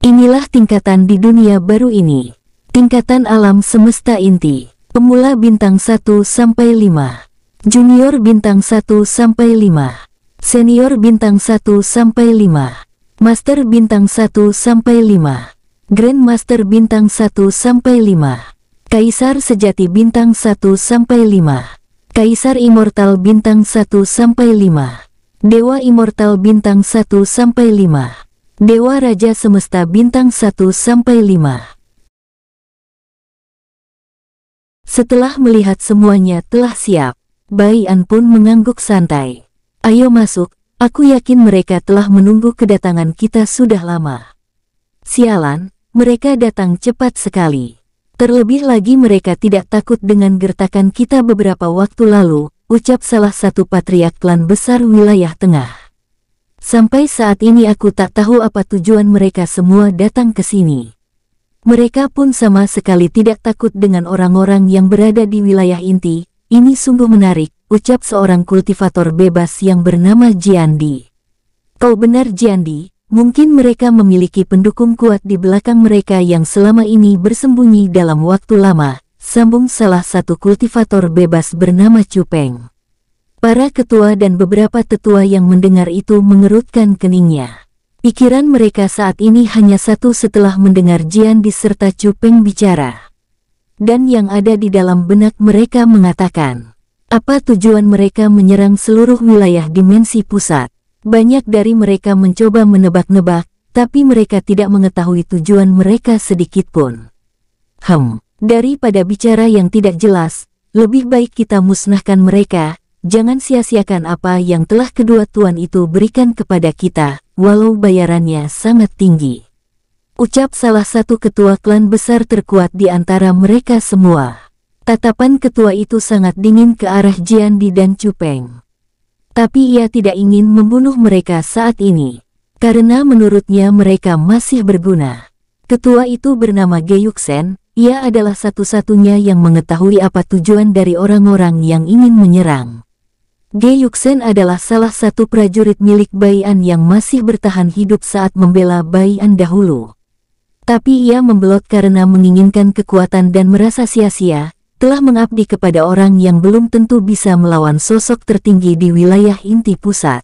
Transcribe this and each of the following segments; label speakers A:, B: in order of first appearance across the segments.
A: Inilah tingkatan di dunia baru ini. Tingkatan alam semesta inti. Pemula bintang 1 sampai 5. Junior bintang 1 sampai 5. Senior bintang 1 sampai 5. Master bintang 1 sampai 5. Grandmaster bintang 1 sampai 5. Kaisar sejati bintang 1 sampai 5. Kaisar immortal bintang 1 sampai 5. Dewa immortal bintang 1 sampai 5. Dewa Raja Semesta Bintang 1-5 Setelah melihat semuanya telah siap, Bai An pun mengangguk santai. Ayo masuk, aku yakin mereka telah menunggu kedatangan kita sudah lama. Sialan, mereka datang cepat sekali. Terlebih lagi mereka tidak takut dengan gertakan kita beberapa waktu lalu, ucap salah satu patriark klan besar wilayah tengah. Sampai saat ini aku tak tahu apa tujuan mereka semua datang ke sini. Mereka pun sama sekali tidak takut dengan orang-orang yang berada di wilayah inti. Ini sungguh menarik, ucap seorang kultivator bebas yang bernama Jiandi. Kau benar Jiandi, mungkin mereka memiliki pendukung kuat di belakang mereka yang selama ini bersembunyi dalam waktu lama, sambung salah satu kultivator bebas bernama Cupeng. Para ketua dan beberapa tetua yang mendengar itu mengerutkan keningnya. Pikiran mereka saat ini hanya satu setelah mendengar Jian diserta Cupeng bicara. Dan yang ada di dalam benak mereka mengatakan, apa tujuan mereka menyerang seluruh wilayah dimensi pusat? Banyak dari mereka mencoba menebak-nebak, tapi mereka tidak mengetahui tujuan mereka sedikit pun. Hem, daripada bicara yang tidak jelas, lebih baik kita musnahkan mereka, jangan sia-siakan apa yang telah kedua tuan itu berikan kepada kita, walau bayarannya sangat tinggi. Ucap salah satu ketua klan besar terkuat di antara mereka semua. Tatapan ketua itu sangat dingin ke arah Jian Di dan Cupeng. Tapi ia tidak ingin membunuh mereka saat ini, karena menurutnya mereka masih berguna. Ketua itu bernama Sen. ia adalah satu-satunya yang mengetahui apa tujuan dari orang-orang yang ingin menyerang. Ge Yuxen adalah salah satu prajurit milik Baian yang masih bertahan hidup saat membela Baian dahulu. Tapi ia membelot karena menginginkan kekuatan dan merasa sia-sia, telah mengabdi kepada orang yang belum tentu bisa melawan sosok tertinggi di wilayah inti pusat.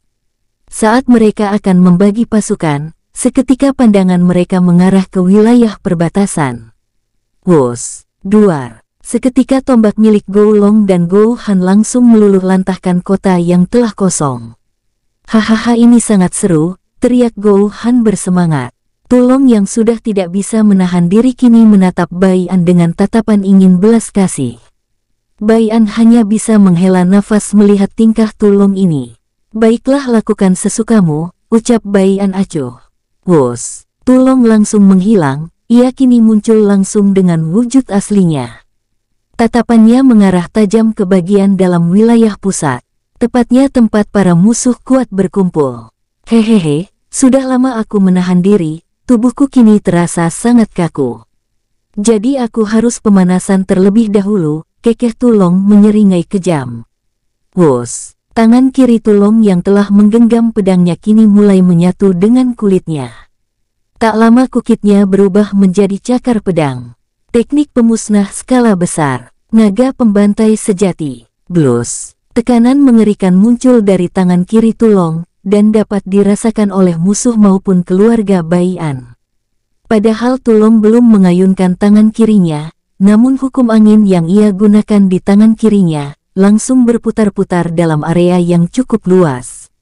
A: Saat mereka akan membagi pasukan, seketika pandangan mereka mengarah ke wilayah perbatasan.
B: Wos,
A: Duar, Seketika tombak milik Gou Long dan Gou Han langsung meluluh lantahkan kota yang telah kosong. Hahaha ini sangat seru, teriak Gou Han bersemangat. Tulong yang sudah tidak bisa menahan diri kini menatap Bai An dengan tatapan ingin belas kasih. Bai An hanya bisa menghela nafas melihat tingkah Tulong ini. Baiklah lakukan sesukamu, ucap Bai An acuh. Wos, Tulong langsung menghilang, ia kini muncul langsung dengan wujud aslinya. Tatapannya mengarah tajam ke bagian dalam wilayah pusat, tepatnya tempat para musuh kuat berkumpul. Hehehe, sudah lama aku menahan diri, tubuhku kini terasa sangat kaku. Jadi aku harus pemanasan terlebih dahulu, kekeh tulong menyeringai kejam.
B: Wos,
A: tangan kiri tulong yang telah menggenggam pedangnya kini mulai menyatu dengan kulitnya. Tak lama kukitnya berubah menjadi cakar pedang. Teknik pemusnah skala besar. Naga pembantai sejati,
B: Blues.
A: Tekanan mengerikan muncul dari tangan kiri Tulong, dan dapat dirasakan oleh musuh maupun keluarga Bayan. Padahal Tulong belum mengayunkan tangan kirinya, namun hukum angin yang ia gunakan di tangan kirinya, langsung berputar-putar dalam area yang cukup luas.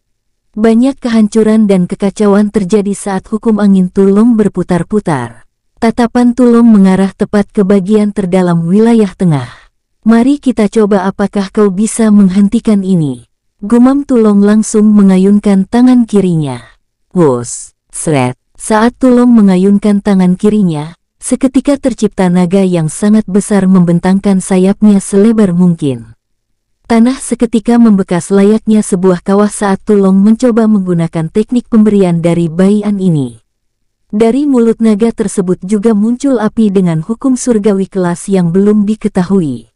A: Banyak kehancuran dan kekacauan terjadi saat hukum angin Tulong berputar-putar. Tatapan Tulong mengarah tepat ke bagian terdalam wilayah tengah. Mari kita coba apakah kau bisa menghentikan ini. Gumam Tulong langsung mengayunkan tangan kirinya. Wos, seret. Saat Tulong mengayunkan tangan kirinya, seketika tercipta naga yang sangat besar membentangkan sayapnya selebar mungkin. Tanah seketika membekas layaknya sebuah kawah saat Tulong mencoba menggunakan teknik pemberian dari bayian ini. Dari mulut naga tersebut juga muncul api dengan hukum surgawi kelas yang belum diketahui.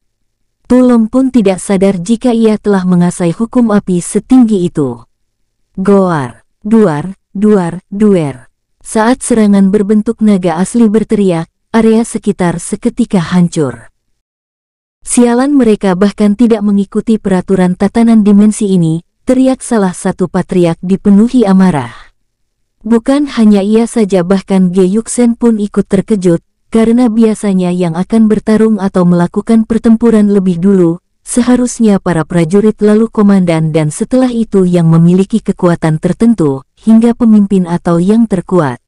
A: Tulum pun tidak sadar jika ia telah mengasai hukum api setinggi itu. Goar, duar, duar, duer. Saat serangan berbentuk naga asli berteriak, area sekitar seketika hancur. Sialan mereka bahkan tidak mengikuti peraturan tatanan dimensi ini, teriak salah satu patriak dipenuhi amarah. Bukan hanya ia saja bahkan Ge Yuxen pun ikut terkejut, karena biasanya yang akan bertarung atau melakukan pertempuran lebih dulu, seharusnya para prajurit lalu komandan dan setelah itu yang memiliki kekuatan tertentu, hingga pemimpin atau yang terkuat.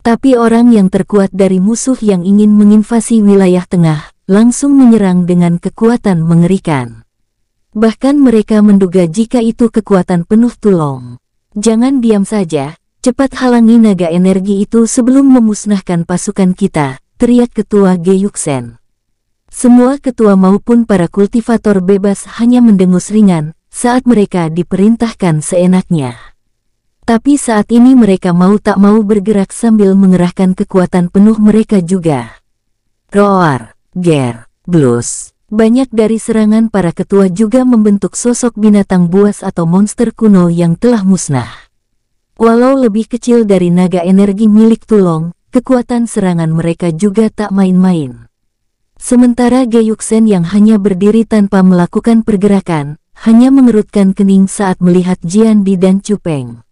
A: Tapi orang yang terkuat dari musuh yang ingin menginvasi wilayah tengah, langsung menyerang dengan kekuatan mengerikan. Bahkan mereka menduga jika itu kekuatan penuh tulong. Jangan diam saja, cepat halangi naga energi itu sebelum memusnahkan pasukan kita, teriak ketua Geyuksen. Semua ketua maupun para kultivator bebas hanya mendengus ringan saat mereka diperintahkan seenaknya. Tapi saat ini mereka mau tak mau bergerak sambil mengerahkan kekuatan penuh mereka juga. Roar, Ger, Blues, banyak dari serangan para ketua juga membentuk sosok binatang buas atau monster kuno yang telah musnah. Walau lebih kecil dari naga energi milik Tulong, kekuatan serangan mereka juga tak main-main. Sementara Geyuksen yang hanya berdiri tanpa melakukan pergerakan, hanya mengerutkan kening saat melihat Jiandi dan Cupeng.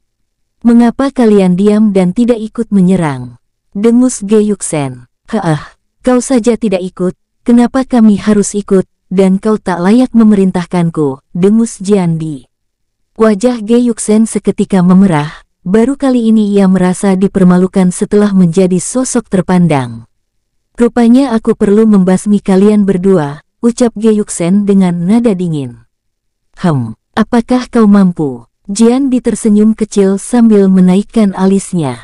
A: Mengapa kalian diam dan tidak ikut menyerang? Dengus Geyuksen. Heeh, kau saja tidak ikut, kenapa kami harus ikut, dan kau tak layak memerintahkanku, dengus Jian Di. Wajah Geyuksen seketika memerah, Baru kali ini ia merasa dipermalukan setelah menjadi sosok terpandang. Rupanya aku perlu membasmi kalian berdua, ucap Geyuksen dengan nada dingin. Hem, apakah kau mampu? Jian ditersenyum kecil sambil menaikkan alisnya.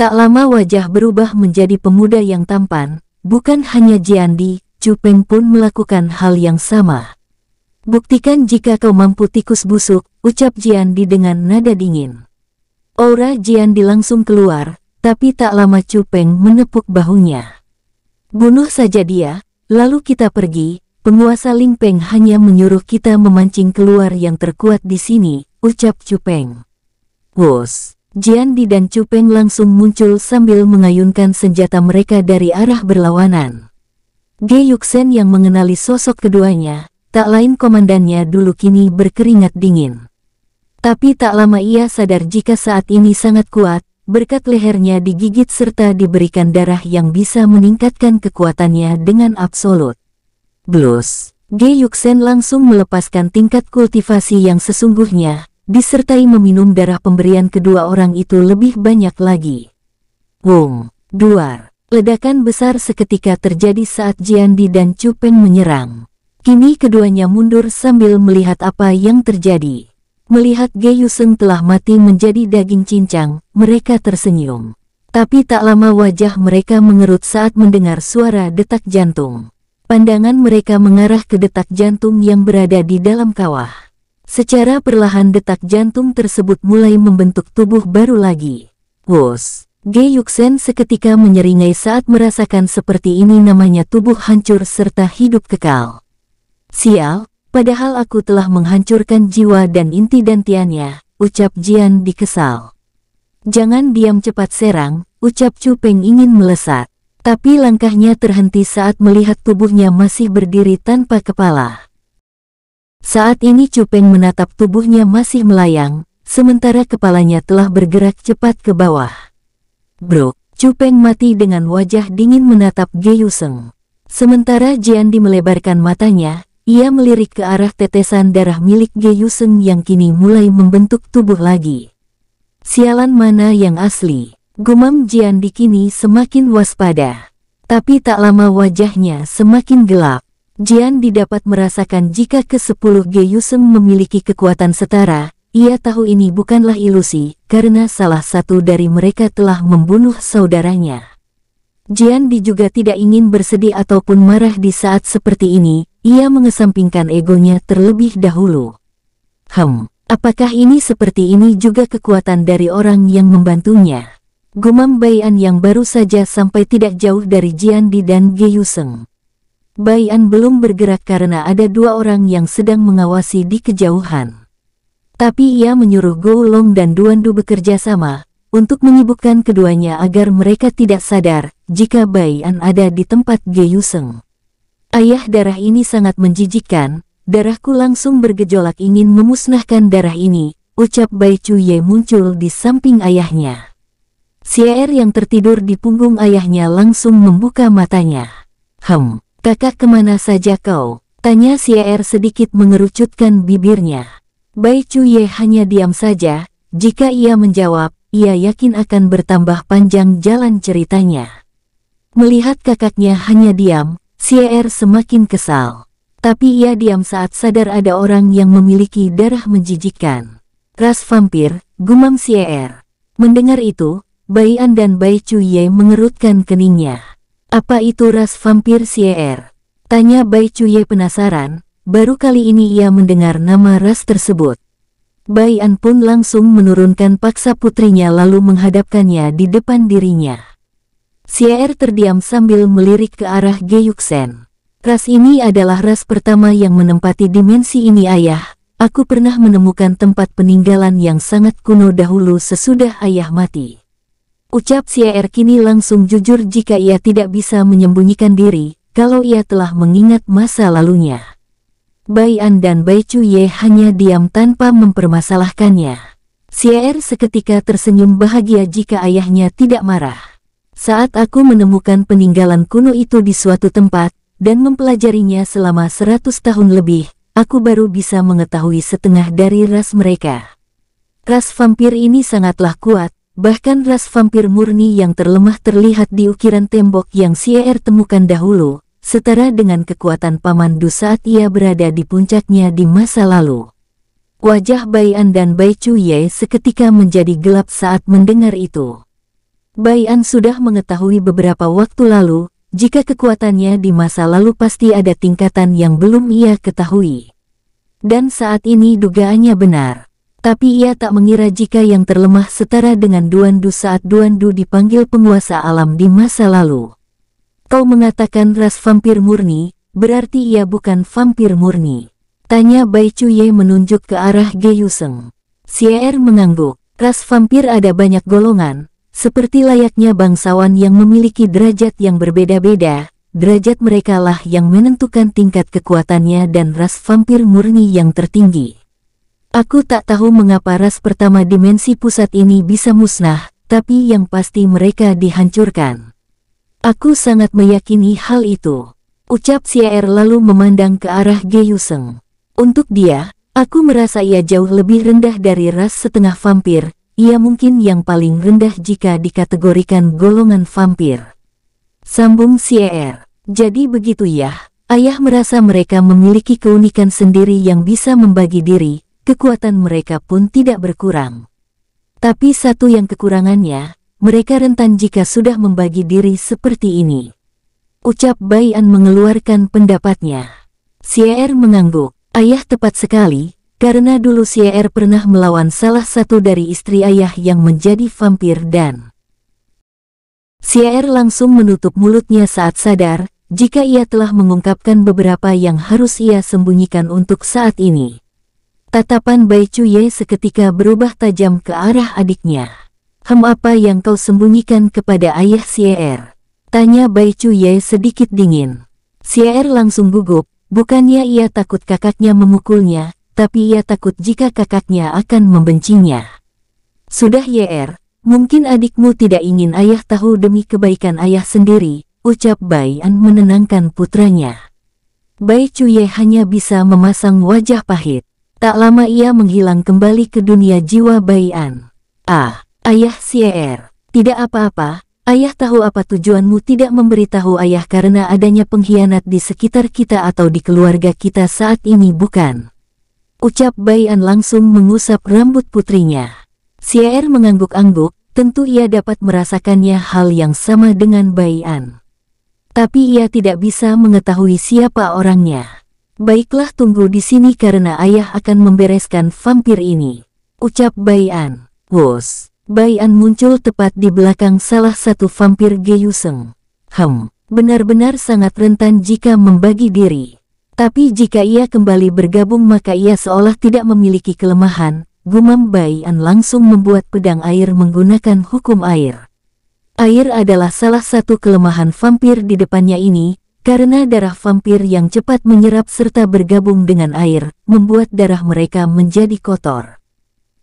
A: Tak lama wajah berubah menjadi pemuda yang tampan, bukan hanya Jian di, Cupeng pun melakukan hal yang sama. Buktikan jika kau mampu tikus busuk, ucap Jian di dengan nada dingin. Aura Jian langsung keluar, tapi tak lama Cupeng menepuk bahunya. Bunuh saja dia, lalu kita pergi, penguasa Ling Peng hanya menyuruh kita memancing keluar yang terkuat di sini, ucap Cupeng. Jian Di dan Cupeng langsung muncul sambil mengayunkan senjata mereka dari arah berlawanan. Ge Yuxen yang mengenali sosok keduanya, tak lain komandannya dulu kini berkeringat dingin. Tapi tak lama ia sadar jika saat ini sangat kuat, berkat lehernya digigit serta diberikan darah yang bisa meningkatkan kekuatannya dengan absolut. Blus, Ge Yuxen langsung melepaskan tingkat kultivasi yang sesungguhnya, disertai meminum darah pemberian kedua orang itu lebih banyak lagi. Wung, duar, ledakan besar seketika terjadi saat Jiandi dan Chupeng menyerang. Kini keduanya mundur sambil melihat apa yang terjadi. Melihat Ge Geyusen telah mati menjadi daging cincang, mereka tersenyum. Tapi tak lama wajah mereka mengerut saat mendengar suara detak jantung. Pandangan mereka mengarah ke detak jantung yang berada di dalam kawah. Secara perlahan detak jantung tersebut mulai membentuk tubuh baru lagi. Wos, Yuxen seketika menyeringai saat merasakan seperti ini namanya tubuh hancur serta hidup kekal. Sial, Padahal aku telah menghancurkan jiwa dan inti dantiannya, ucap Jian dikesal. Jangan diam cepat serang, ucap Chu Peng ingin melesat. Tapi langkahnya terhenti saat melihat tubuhnya masih berdiri tanpa kepala. Saat ini Chu Peng menatap tubuhnya masih melayang, sementara kepalanya telah bergerak cepat ke bawah. Bro, Chu Peng mati dengan wajah dingin menatap Ge Yuseng. Sementara Jian Di melebarkan matanya, ia melirik ke arah tetesan darah milik Ge Yuseng yang kini mulai membentuk tubuh lagi. Sialan mana yang asli? Gumam Jian kini semakin waspada. Tapi tak lama wajahnya semakin gelap. Jian didapat merasakan jika ke-10 Ge Yuseng memiliki kekuatan setara, ia tahu ini bukanlah ilusi, karena salah satu dari mereka telah membunuh saudaranya. Jian juga tidak ingin bersedih ataupun marah di saat seperti ini, ia mengesampingkan egonya terlebih dahulu. Hem, apakah ini seperti ini juga kekuatan dari orang yang membantunya? Gumam Bayan yang baru saja sampai tidak jauh dari Jian Di dan Geyuseng. Bayan belum bergerak karena ada dua orang yang sedang mengawasi di kejauhan. Tapi ia menyuruh Long dan Duan Duandu bekerja sama, untuk menyibukkan keduanya agar mereka tidak sadar jika Bayan ada di tempat Geyuseng. Ayah darah ini sangat menjijikkan, darahku langsung bergejolak ingin memusnahkan darah ini, ucap Bai Ye muncul di samping ayahnya. Sier yang tertidur di punggung ayahnya langsung membuka matanya. Hem, kakak kemana saja kau? Tanya Sier sedikit mengerucutkan bibirnya. Bai Ye hanya diam saja, jika ia menjawab, ia yakin akan bertambah panjang jalan ceritanya. Melihat kakaknya hanya diam, CR semakin kesal. Tapi ia diam saat sadar ada orang yang memiliki darah menjijikan. Ras vampir, gumam CR. Mendengar itu, An dan Bai Ye mengerutkan keningnya. Apa itu ras vampir CR? Tanya Bai Ye penasaran, baru kali ini ia mendengar nama ras tersebut. An pun langsung menurunkan paksa putrinya lalu menghadapkannya di depan dirinya. Xie'er terdiam sambil melirik ke arah Geyuksen. Ras ini adalah ras pertama yang menempati dimensi ini ayah. Aku pernah menemukan tempat peninggalan yang sangat kuno dahulu sesudah ayah mati. Ucap Xie'er kini langsung jujur jika ia tidak bisa menyembunyikan diri, kalau ia telah mengingat masa lalunya. An dan Bai Ye hanya diam tanpa mempermasalahkannya. Xie'er seketika tersenyum bahagia jika ayahnya tidak marah saat aku menemukan peninggalan kuno itu di suatu tempat, dan mempelajarinya selama seratus tahun lebih, aku baru bisa mengetahui setengah dari ras mereka. Ras vampir ini sangatlah kuat, bahkan ras vampir murni yang terlemah terlihat di ukiran tembok yang Sier temukan dahulu, setara dengan kekuatan Pamandu saat ia berada di puncaknya di masa lalu. Wajah Bayan dan Bai Chu Ye seketika menjadi gelap saat mendengar itu. Bayan sudah mengetahui beberapa waktu lalu, jika kekuatannya di masa lalu pasti ada tingkatan yang belum ia ketahui. Dan saat ini dugaannya benar. Tapi ia tak mengira jika yang terlemah setara dengan Duan Du saat Duan Du dipanggil penguasa alam di masa lalu. Kau mengatakan ras vampir murni, berarti ia bukan vampir murni. Tanya Bai Chuye menunjuk ke arah Ge Yuseng. Sier mengangguk. Ras vampir ada banyak golongan, seperti layaknya bangsawan yang memiliki derajat yang berbeda-beda, derajat merekalah yang menentukan tingkat kekuatannya dan ras vampir murni yang tertinggi. Aku tak tahu mengapa ras pertama dimensi pusat ini bisa musnah, tapi yang pasti mereka dihancurkan. Aku sangat meyakini hal itu. Ucap Sier lalu memandang ke arah Geyuseng. Untuk dia, aku merasa ia jauh lebih rendah dari ras setengah vampir, ia mungkin yang paling rendah jika dikategorikan golongan vampir. Sambung CR. Jadi begitu ya, ayah merasa mereka memiliki keunikan sendiri yang bisa membagi diri, kekuatan mereka pun tidak berkurang. Tapi satu yang kekurangannya, mereka rentan jika sudah membagi diri seperti ini. Ucap Bayan mengeluarkan pendapatnya. CR mengangguk, ayah tepat sekali, karena dulu Sierre pernah melawan salah satu dari istri ayah yang menjadi vampir dan Sierre langsung menutup mulutnya saat sadar jika ia telah mengungkapkan beberapa yang harus ia sembunyikan untuk saat ini. Tatapan Bai Ye seketika berubah tajam ke arah adiknya. Hem apa yang kau sembunyikan kepada ayah Sierre? Tanya Bai Ye sedikit dingin. Sierre langsung gugup, bukannya ia takut kakaknya memukulnya, tapi ia takut jika kakaknya akan membencinya. Sudah YR, mungkin adikmu tidak ingin ayah tahu demi kebaikan ayah sendiri, ucap Bai An menenangkan putranya. Bai Cuye hanya bisa memasang wajah pahit. Tak lama ia menghilang kembali ke dunia jiwa Bai An. Ah, ayah Sier, tidak apa-apa, ayah tahu apa tujuanmu tidak memberitahu ayah karena adanya pengkhianat di sekitar kita atau di keluarga kita saat ini bukan? Ucap Bayan langsung mengusap rambut putrinya. Siaer mengangguk-angguk, tentu ia dapat merasakannya hal yang sama dengan Bayan. Tapi ia tidak bisa mengetahui siapa orangnya. Baiklah tunggu di sini karena ayah akan membereskan vampir ini. Ucap Bayan. Wos. Bayan muncul tepat di belakang salah satu vampir Geyuseng. Hem, benar-benar sangat rentan jika membagi diri. Tapi jika ia kembali bergabung maka ia seolah tidak memiliki kelemahan, gumam An langsung membuat pedang air menggunakan hukum air. Air adalah salah satu kelemahan vampir di depannya ini, karena darah vampir yang cepat menyerap serta bergabung dengan air, membuat darah mereka menjadi kotor.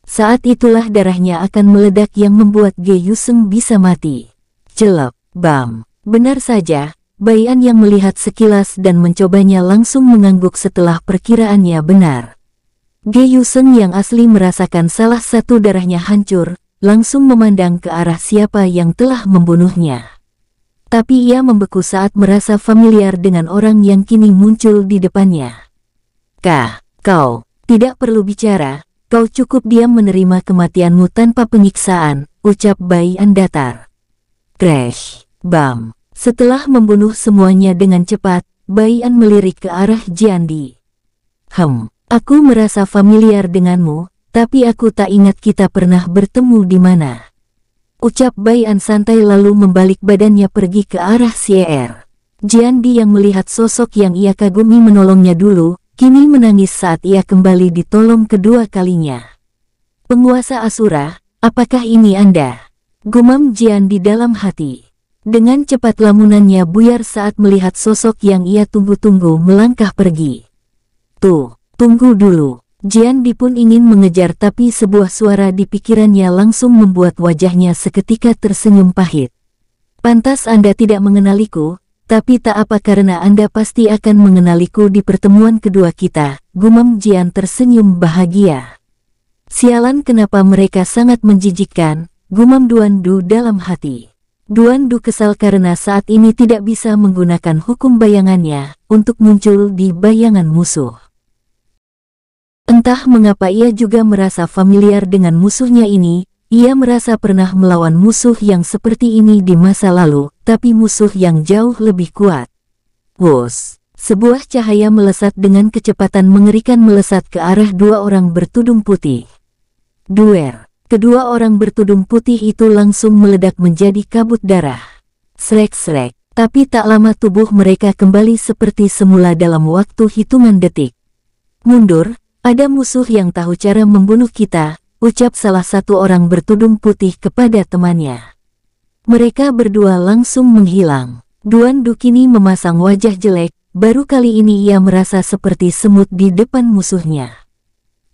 A: Saat itulah darahnya akan meledak yang membuat Ge Yuseng bisa mati. Jelek, bam. Benar saja, Bayan yang melihat sekilas dan mencobanya langsung mengangguk setelah perkiraannya benar. Ge Yusen yang asli merasakan salah satu darahnya hancur, langsung memandang ke arah siapa yang telah membunuhnya. Tapi ia membeku saat merasa familiar dengan orang yang kini muncul di depannya. Kah, kau, tidak perlu bicara, kau cukup diam menerima kematianmu tanpa penyiksaan, ucap Bai datar. Crash, bam. Setelah membunuh semuanya dengan cepat, Bayan melirik ke arah Jiandi. Hem, aku merasa familiar denganmu, tapi aku tak ingat kita pernah bertemu di mana. Ucap Bayan santai lalu membalik badannya pergi ke arah Sier. Jiandi yang melihat sosok yang ia kagumi menolongnya dulu, kini menangis saat ia kembali ditolong kedua kalinya. Penguasa Asura, apakah ini Anda? Gumam Jiandi dalam hati. Dengan cepat lamunannya buyar saat melihat sosok yang ia tunggu-tunggu melangkah pergi. Tuh, tunggu dulu. Jian Bi pun ingin mengejar tapi sebuah suara di pikirannya langsung membuat wajahnya seketika tersenyum pahit. Pantas Anda tidak mengenaliku, tapi tak apa karena Anda pasti akan mengenaliku di pertemuan kedua kita, gumam Jian tersenyum bahagia. Sialan kenapa mereka sangat menjijikkan, gumam Duan Du dalam hati. Duan Du kesal karena saat ini tidak bisa menggunakan hukum bayangannya untuk muncul di bayangan musuh. Entah mengapa ia juga merasa familiar dengan musuhnya ini, ia merasa pernah melawan musuh yang seperti ini di masa lalu, tapi musuh yang jauh lebih kuat. Wos, sebuah cahaya melesat dengan kecepatan mengerikan melesat ke arah dua orang bertudung putih. Duer, Kedua orang bertudung putih itu langsung meledak menjadi kabut darah. Srek-srek, tapi tak lama tubuh mereka kembali seperti semula dalam waktu hitungan detik. Mundur, ada musuh yang tahu cara membunuh kita, ucap salah satu orang bertudung putih kepada temannya. Mereka berdua langsung menghilang. Duan Dukini memasang wajah jelek, baru kali ini ia merasa seperti semut di depan musuhnya.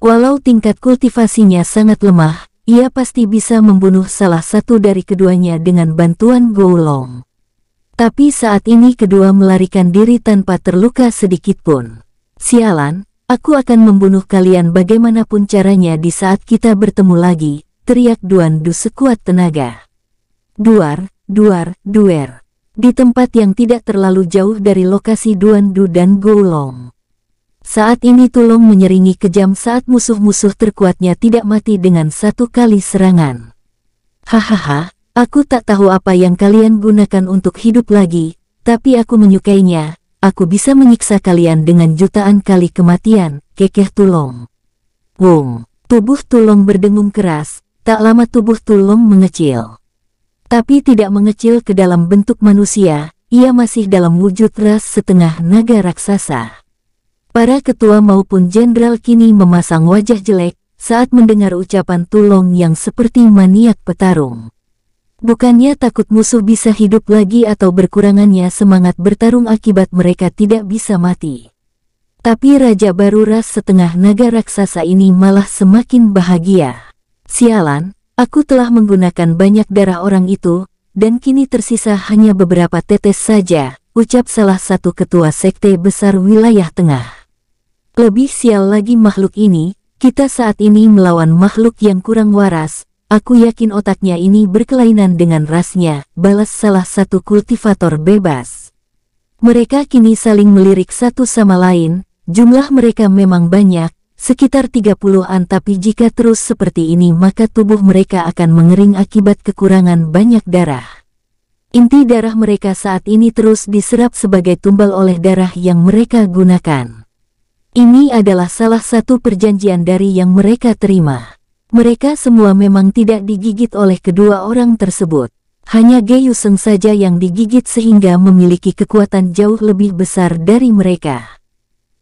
A: Walau tingkat kultivasinya sangat lemah, ia pasti bisa membunuh salah satu dari keduanya dengan bantuan Golong. Tapi saat ini kedua melarikan diri tanpa terluka sedikitpun. Sialan, aku akan membunuh kalian bagaimanapun caranya di saat kita bertemu lagi, teriak Duan Du sekuat tenaga. Duar, duar, duer. Di tempat yang tidak terlalu jauh dari lokasi Duan Du dan Golong. Saat ini Tulung menyeringi kejam saat musuh-musuh terkuatnya tidak mati dengan satu kali serangan. Hahaha, aku tak tahu apa yang kalian gunakan untuk hidup lagi, tapi aku menyukainya, aku bisa menyiksa kalian dengan jutaan kali kematian, kekeh Tulung. Wong, tubuh Tulung berdengung keras, tak lama tubuh Tulung mengecil. Tapi tidak mengecil ke dalam bentuk manusia, ia masih dalam wujud ras setengah naga raksasa. Para ketua maupun jenderal kini memasang wajah jelek saat mendengar ucapan Tulong yang seperti maniak petarung. Bukannya takut musuh bisa hidup lagi atau berkurangannya semangat bertarung akibat mereka tidak bisa mati. Tapi Raja Baru Ras setengah naga raksasa ini malah semakin bahagia. Sialan, aku telah menggunakan banyak darah orang itu, dan kini tersisa hanya beberapa tetes saja, ucap salah satu ketua sekte besar wilayah tengah. Lebih sial lagi makhluk ini, kita saat ini melawan makhluk yang kurang waras, aku yakin otaknya ini berkelainan dengan rasnya, balas salah satu kultivator bebas. Mereka kini saling melirik satu sama lain, jumlah mereka memang banyak, sekitar 30-an tapi jika terus seperti ini maka tubuh mereka akan mengering akibat kekurangan banyak darah. Inti darah mereka saat ini terus diserap sebagai tumbal oleh darah yang mereka gunakan. Ini adalah salah satu perjanjian dari yang mereka terima. Mereka semua memang tidak digigit oleh kedua orang tersebut. Hanya Geyuseng saja yang digigit sehingga memiliki kekuatan jauh lebih besar dari mereka.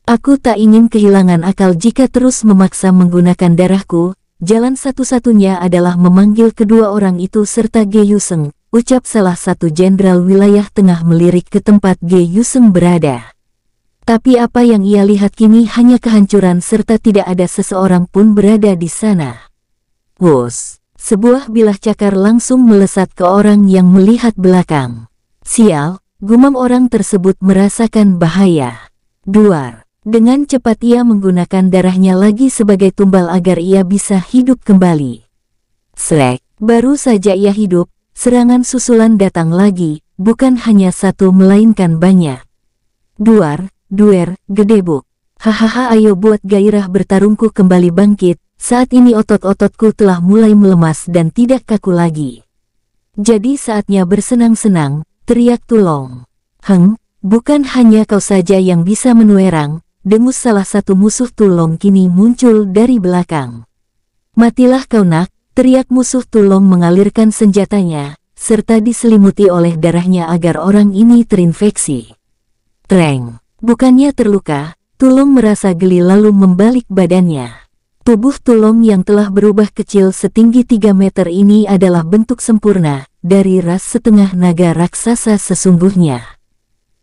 A: Aku tak ingin kehilangan akal jika terus memaksa menggunakan darahku, jalan satu-satunya adalah memanggil kedua orang itu serta Geyuseng, ucap salah satu jenderal wilayah tengah melirik ke tempat Geyuseng berada. Tapi apa yang ia lihat kini hanya kehancuran serta tidak ada seseorang pun berada di sana.
B: Bos,
A: sebuah bilah cakar langsung melesat ke orang yang melihat belakang. Sial, gumam orang tersebut merasakan bahaya. Duar, dengan cepat ia menggunakan darahnya lagi sebagai tumbal agar ia bisa hidup kembali. Srek, baru saja ia hidup, serangan susulan datang lagi, bukan hanya satu melainkan banyak. Duar, duer, gede bu, Hahaha ayo buat gairah bertarungku kembali bangkit, saat ini otot-ototku telah mulai melemas dan tidak kaku lagi. Jadi saatnya bersenang-senang, teriak tulong. Heng, bukan hanya kau saja yang bisa menuerang, demus salah satu musuh tulong kini muncul dari belakang. Matilah kau nak, teriak musuh tulong mengalirkan senjatanya, serta diselimuti oleh darahnya agar orang ini terinfeksi. Treng! Bukannya terluka, Tulong merasa geli lalu membalik badannya. Tubuh Tulong yang telah berubah kecil setinggi 3 meter ini adalah bentuk sempurna dari ras setengah naga raksasa sesungguhnya.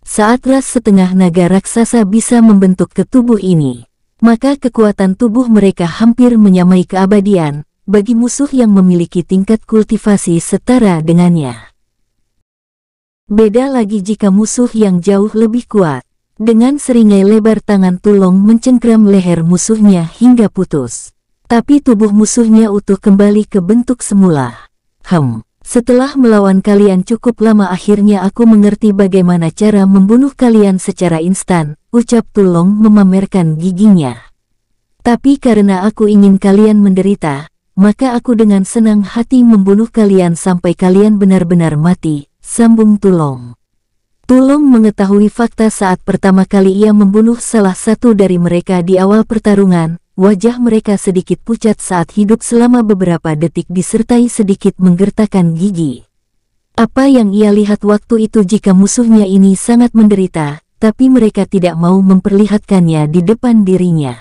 A: Saat ras setengah naga raksasa bisa membentuk ke tubuh ini, maka kekuatan tubuh mereka hampir menyamai keabadian bagi musuh yang memiliki tingkat kultivasi setara dengannya. Beda lagi jika musuh yang jauh lebih kuat dengan seringai lebar tangan tulong mencengkram leher musuhnya hingga putus. Tapi tubuh musuhnya utuh kembali ke bentuk semula. Hem, setelah melawan kalian cukup lama akhirnya aku mengerti bagaimana cara membunuh kalian secara instan, ucap tulong memamerkan giginya. Tapi karena aku ingin kalian menderita, maka aku dengan senang hati membunuh kalian sampai kalian benar-benar mati, sambung tulong. Tulung mengetahui fakta saat pertama kali ia membunuh salah satu dari mereka di awal pertarungan, wajah mereka sedikit pucat saat hidup selama beberapa detik disertai sedikit menggertakkan gigi. Apa yang ia lihat waktu itu jika musuhnya ini sangat menderita, tapi mereka tidak mau memperlihatkannya di depan dirinya.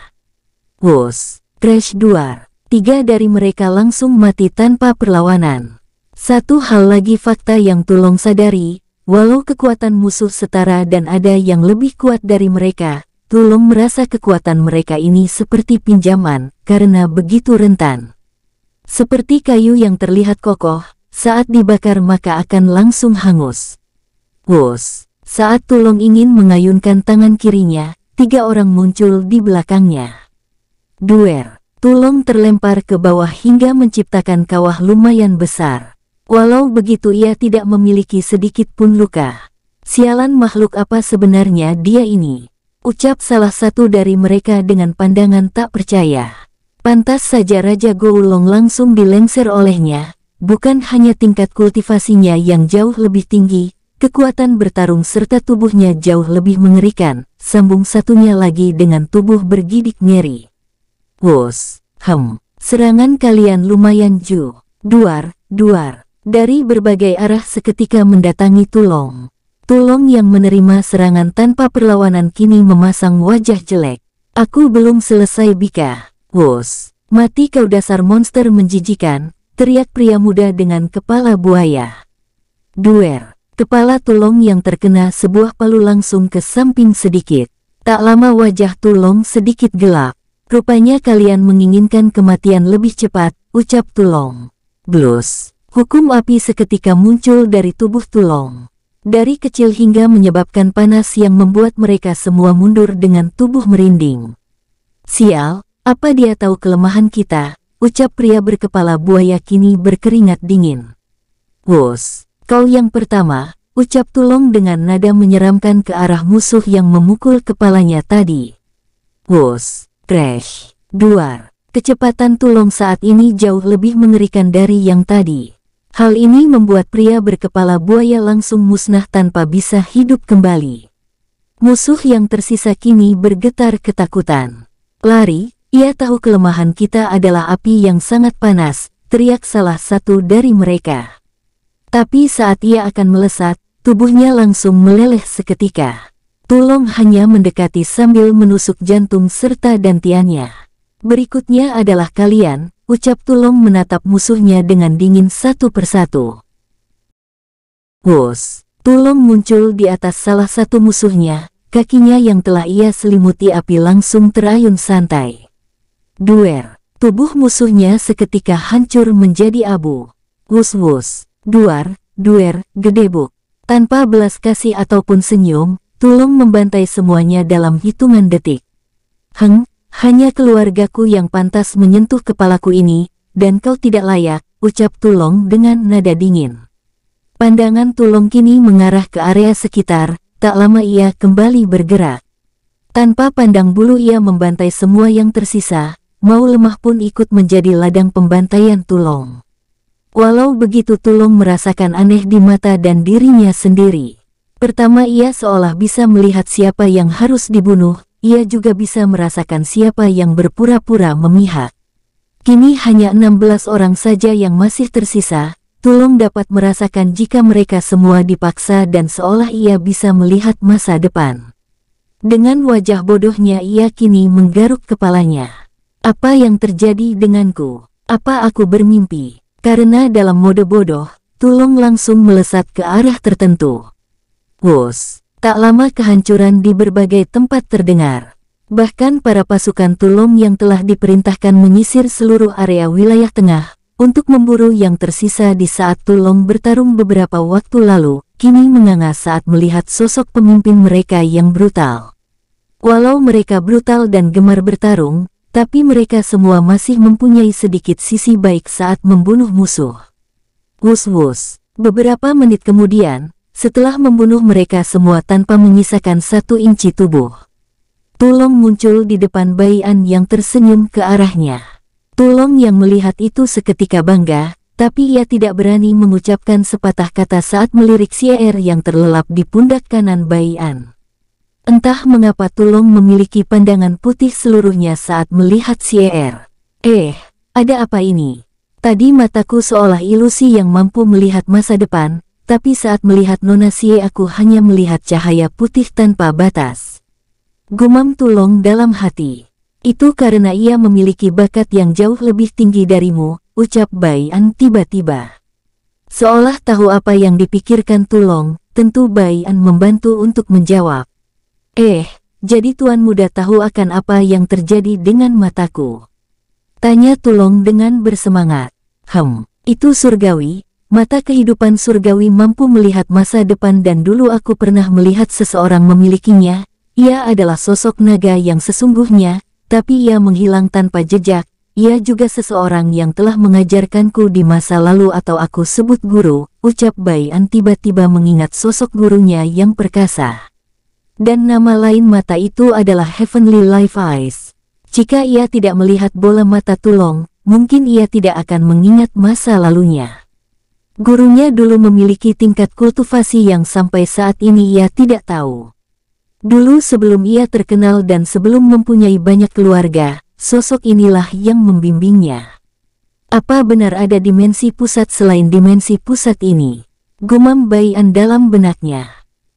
A: Wos, Crash Duar, tiga dari mereka langsung mati tanpa perlawanan. Satu hal lagi fakta yang Tulong sadari, Walau kekuatan musuh setara dan ada yang lebih kuat dari mereka, Tulung merasa kekuatan mereka ini seperti pinjaman, karena begitu rentan. Seperti kayu yang terlihat kokoh, saat dibakar maka akan langsung hangus. Wos, saat Tulung ingin mengayunkan tangan kirinya, tiga orang muncul di belakangnya. Duer, Tulung terlempar ke bawah hingga menciptakan kawah lumayan besar. Walau begitu ia tidak memiliki sedikit pun luka. Sialan makhluk apa sebenarnya dia ini? Ucap salah satu dari mereka dengan pandangan tak percaya. Pantas saja Raja Goulong langsung dilengser olehnya, bukan hanya tingkat kultivasinya yang jauh lebih tinggi, kekuatan bertarung serta tubuhnya jauh lebih mengerikan, sambung satunya lagi dengan tubuh bergidik ngeri. Wos, hem, serangan kalian lumayan ju, duar, duar. Dari berbagai arah seketika mendatangi Tulong. Tulong yang menerima serangan tanpa perlawanan kini memasang wajah jelek. Aku belum selesai bika. Wos, mati kau dasar monster menjijikan, teriak pria muda dengan kepala buaya. Duer, kepala Tulong yang terkena sebuah palu langsung ke samping sedikit. Tak lama wajah Tulong sedikit gelap. Rupanya kalian menginginkan kematian lebih cepat, ucap Tulong.
B: Blus,
A: Hukum api seketika muncul dari tubuh Tulong. Dari kecil hingga menyebabkan panas yang membuat mereka semua mundur dengan tubuh merinding. Sial, apa dia tahu kelemahan kita? Ucap pria berkepala buaya kini berkeringat dingin. Wos, kau yang pertama, ucap Tulong dengan nada menyeramkan ke arah musuh yang memukul kepalanya tadi. Wos, crash, duar. Kecepatan Tulong saat ini jauh lebih mengerikan dari yang tadi. Hal ini membuat pria berkepala buaya langsung musnah tanpa bisa hidup kembali. Musuh yang tersisa kini bergetar ketakutan. Lari, ia tahu kelemahan kita adalah api yang sangat panas, teriak salah satu dari mereka. Tapi saat ia akan melesat, tubuhnya langsung meleleh seketika. Tulong hanya mendekati sambil menusuk jantung serta dantiannya. Berikutnya adalah kalian, ucap Tulong menatap musuhnya dengan dingin satu persatu.
B: Wos,
A: Tulong muncul di atas salah satu musuhnya, kakinya yang telah ia selimuti api langsung terayun santai. Duer, tubuh musuhnya seketika hancur menjadi abu. Wus-wus, duar, duer, gedebuk. Tanpa belas kasih ataupun senyum, Tulong membantai semuanya dalam hitungan detik. Heng, hanya keluargaku yang pantas menyentuh kepalaku ini, dan kau tidak layak, ucap Tulong dengan nada dingin. Pandangan Tulong kini mengarah ke area sekitar, tak lama ia kembali bergerak. Tanpa pandang bulu ia membantai semua yang tersisa, mau lemah pun ikut menjadi ladang pembantaian Tulong. Walau begitu Tulong merasakan aneh di mata dan dirinya sendiri. Pertama ia seolah bisa melihat siapa yang harus dibunuh, ia juga bisa merasakan siapa yang berpura-pura memihak. Kini hanya 16 orang saja yang masih tersisa, Tulung dapat merasakan jika mereka semua dipaksa dan seolah ia bisa melihat masa depan. Dengan wajah bodohnya ia kini menggaruk kepalanya. Apa yang terjadi denganku? Apa aku bermimpi? Karena dalam mode bodoh, Tulung langsung melesat ke arah tertentu.
B: Wos!
A: Tak lama kehancuran di berbagai tempat terdengar. Bahkan para pasukan Tulong yang telah diperintahkan menyisir seluruh area wilayah tengah untuk memburu yang tersisa di saat Tulong bertarung beberapa waktu lalu, kini menganga saat melihat sosok pemimpin mereka yang brutal. Walau mereka brutal dan gemar bertarung, tapi mereka semua masih mempunyai sedikit sisi baik saat membunuh musuh. Wus-wus. Beberapa menit kemudian, setelah membunuh mereka semua tanpa menyisakan satu inci tubuh. Tulong muncul di depan Bayan yang tersenyum ke arahnya. Tulong yang melihat itu seketika bangga, tapi ia tidak berani mengucapkan sepatah kata saat melirik Sier yang terlelap di pundak kanan Bayan. Entah mengapa Tulong memiliki pandangan putih seluruhnya saat melihat Sier. Eh, ada apa ini? Tadi mataku seolah ilusi yang mampu melihat masa depan, tapi saat melihat Nona Sie aku hanya melihat cahaya putih tanpa batas. Gumam tulong dalam hati. Itu karena ia memiliki bakat yang jauh lebih tinggi darimu, ucap Bayan tiba-tiba. Seolah tahu apa yang dipikirkan Tulong, tentu Bai Bayan membantu untuk menjawab. Eh, jadi tuan muda tahu akan apa yang terjadi dengan mataku. Tanya Tulong dengan bersemangat. Hem, itu surgawi, Mata kehidupan surgawi mampu melihat masa depan dan dulu aku pernah melihat seseorang memilikinya, ia adalah sosok naga yang sesungguhnya, tapi ia menghilang tanpa jejak, ia juga seseorang yang telah mengajarkanku di masa lalu atau aku sebut guru, ucap Bayan tiba-tiba mengingat sosok gurunya yang perkasa. Dan nama lain mata itu adalah Heavenly Life Eyes. Jika ia tidak melihat bola mata tulong, mungkin ia tidak akan mengingat masa lalunya. Gurunya dulu memiliki tingkat kultivasi yang sampai saat ini ia tidak tahu. Dulu sebelum ia terkenal dan sebelum mempunyai banyak keluarga, sosok inilah yang membimbingnya. Apa benar ada dimensi pusat selain dimensi pusat ini? Gumam Bayan dalam benaknya.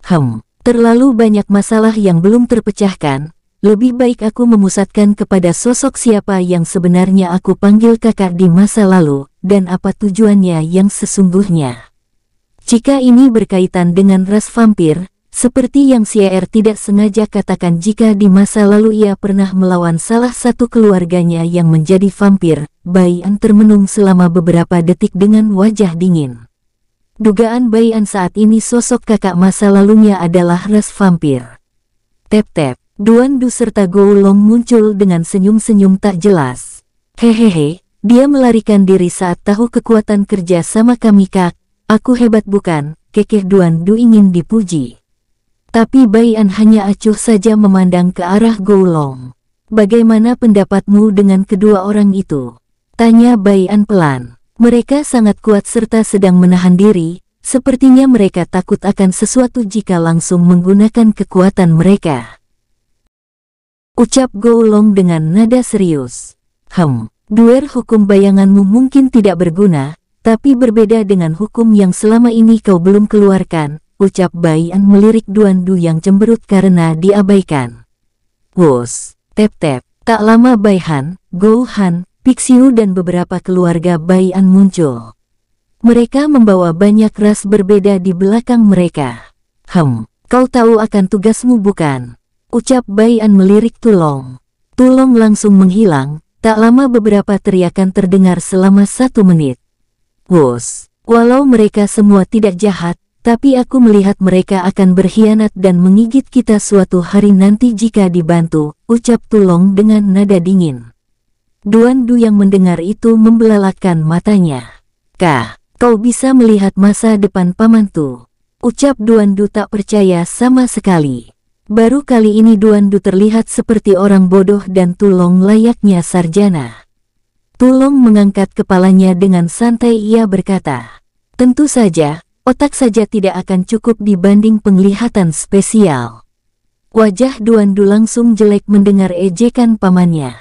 A: Hem, terlalu banyak masalah yang belum terpecahkan, lebih baik aku memusatkan kepada sosok siapa yang sebenarnya aku panggil kakak di masa lalu, dan apa tujuannya yang sesungguhnya. Jika ini berkaitan dengan ras vampir, seperti yang CR tidak sengaja katakan jika di masa lalu ia pernah melawan salah satu keluarganya yang menjadi vampir, Bayan termenung selama beberapa detik dengan wajah dingin. Dugaan Bayan saat ini sosok kakak masa lalunya adalah ras vampir. Tep-tep, Duan Du serta Gou Long muncul dengan senyum-senyum tak jelas. Hehehe, dia melarikan diri saat tahu kekuatan kerja sama kami kak. Aku hebat bukan, kekeh Duan Du ingin dipuji. Tapi An hanya acuh saja memandang ke arah Goulong. Bagaimana pendapatmu dengan kedua orang itu? Tanya An pelan. Mereka sangat kuat serta sedang menahan diri, sepertinya mereka takut akan sesuatu jika langsung menggunakan kekuatan mereka. Ucap Goulong dengan nada serius. Hem, duer hukum bayanganmu mungkin tidak berguna, tapi berbeda dengan hukum yang selama ini kau belum keluarkan, ucap Bayan melirik Duan Du yang cemberut karena diabaikan. Wos, tep-tep, tak lama Baihan, Gohan, Pixiu dan beberapa keluarga Bayan muncul. Mereka membawa banyak ras berbeda di belakang mereka. Hem, kau tahu akan tugasmu bukan? Ucap Bayan melirik Tulong. Tulong langsung menghilang, Tak lama beberapa teriakan terdengar selama satu menit. Bos, walau mereka semua tidak jahat, tapi aku melihat mereka akan berkhianat dan mengigit kita suatu hari nanti jika dibantu, ucap Tulong dengan nada dingin. Duan Du yang mendengar itu membelalakan matanya. Kah, kau bisa melihat masa depan pamantu? Ucap Duan Du tak percaya sama sekali. Baru kali ini Duan Du terlihat seperti orang bodoh dan tulong layaknya sarjana. Tulong mengangkat kepalanya dengan santai ia berkata, Tentu saja, otak saja tidak akan cukup dibanding penglihatan spesial. Wajah Duan Du langsung jelek mendengar ejekan pamannya.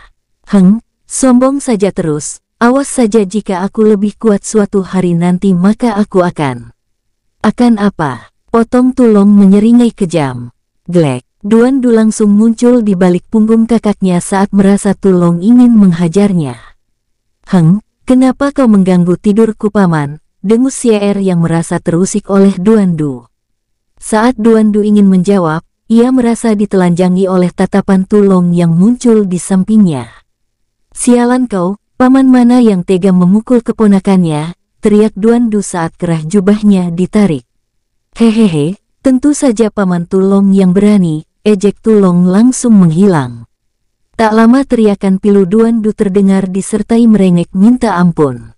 A: Heng, sombong saja terus, awas saja jika aku lebih kuat suatu hari nanti maka aku akan. Akan apa? Potong tulong menyeringai kejam. Glek, Duan Du langsung muncul di balik punggung kakaknya saat merasa Tulong ingin menghajarnya. Heng, kenapa kau mengganggu tidurku paman? Dengus Er yang merasa terusik oleh Duan Du. Saat Duan Du ingin menjawab, ia merasa ditelanjangi oleh tatapan Tulong yang muncul di sampingnya. Sialan kau, paman mana yang tega memukul keponakannya, teriak Duan Du saat kerah jubahnya ditarik. Hehehe, Tentu saja Paman Tulong yang berani, ejek Tulong langsung menghilang. Tak lama teriakan pilu Duandu terdengar disertai merengek minta ampun.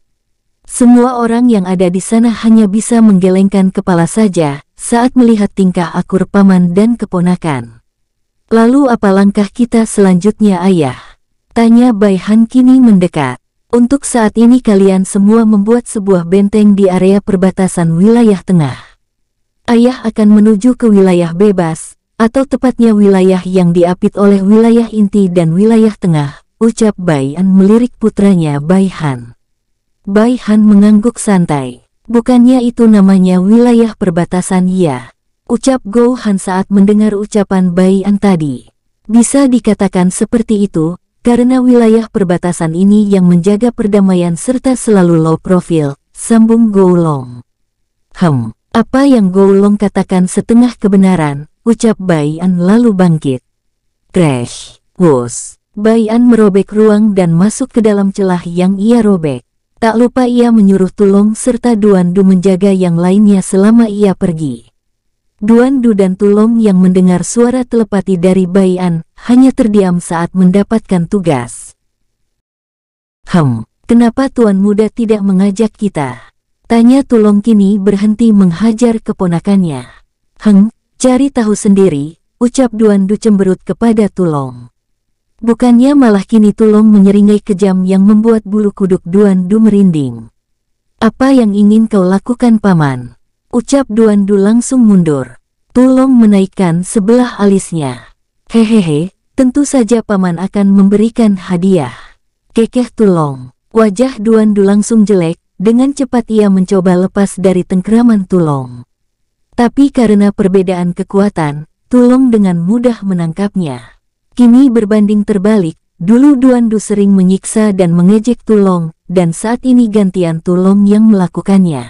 A: Semua orang yang ada di sana hanya bisa menggelengkan kepala saja saat melihat tingkah akur paman dan keponakan. Lalu apa langkah kita selanjutnya ayah? Tanya Bai Han kini mendekat. Untuk saat ini kalian semua membuat sebuah benteng di area perbatasan wilayah tengah ayah akan menuju ke wilayah bebas, atau tepatnya wilayah yang diapit oleh wilayah inti dan wilayah tengah, ucap Bai An melirik putranya Bai Han. Bai Han mengangguk santai. Bukannya itu namanya wilayah perbatasan ya, ucap Gou Han saat mendengar ucapan Bai An tadi. Bisa dikatakan seperti itu, karena wilayah perbatasan ini yang menjaga perdamaian serta selalu low profile, sambung Goulong. Long. Hem, apa yang Golong katakan setengah kebenaran, ucap Bayan lalu bangkit. Crash, wos. Bayan merobek ruang dan masuk ke dalam celah yang ia robek. Tak lupa ia menyuruh Tulong serta Duandu menjaga yang lainnya selama ia pergi. Duandu dan Tulong yang mendengar suara telepati dari Bayan hanya terdiam saat mendapatkan tugas. Hem, kenapa Tuan Muda tidak mengajak kita? Tanya Tulong kini berhenti menghajar keponakannya. Heng, cari tahu sendiri, ucap Duan Du cemberut kepada Tulong. Bukannya malah kini Tulong menyeringai kejam yang membuat bulu kuduk Duan Du merinding. Apa yang ingin kau lakukan paman? Ucap Duan Du langsung mundur. Tulong menaikkan sebelah alisnya. Hehehe, tentu saja paman akan memberikan hadiah. Kekeh Tulong. Wajah Duan Du langsung jelek, dengan cepat ia mencoba lepas dari tengkeraman Tulong. Tapi karena perbedaan kekuatan, Tulong dengan mudah menangkapnya. Kini berbanding terbalik, dulu Duandu sering menyiksa dan mengejek Tulong, dan saat ini gantian Tulong yang melakukannya.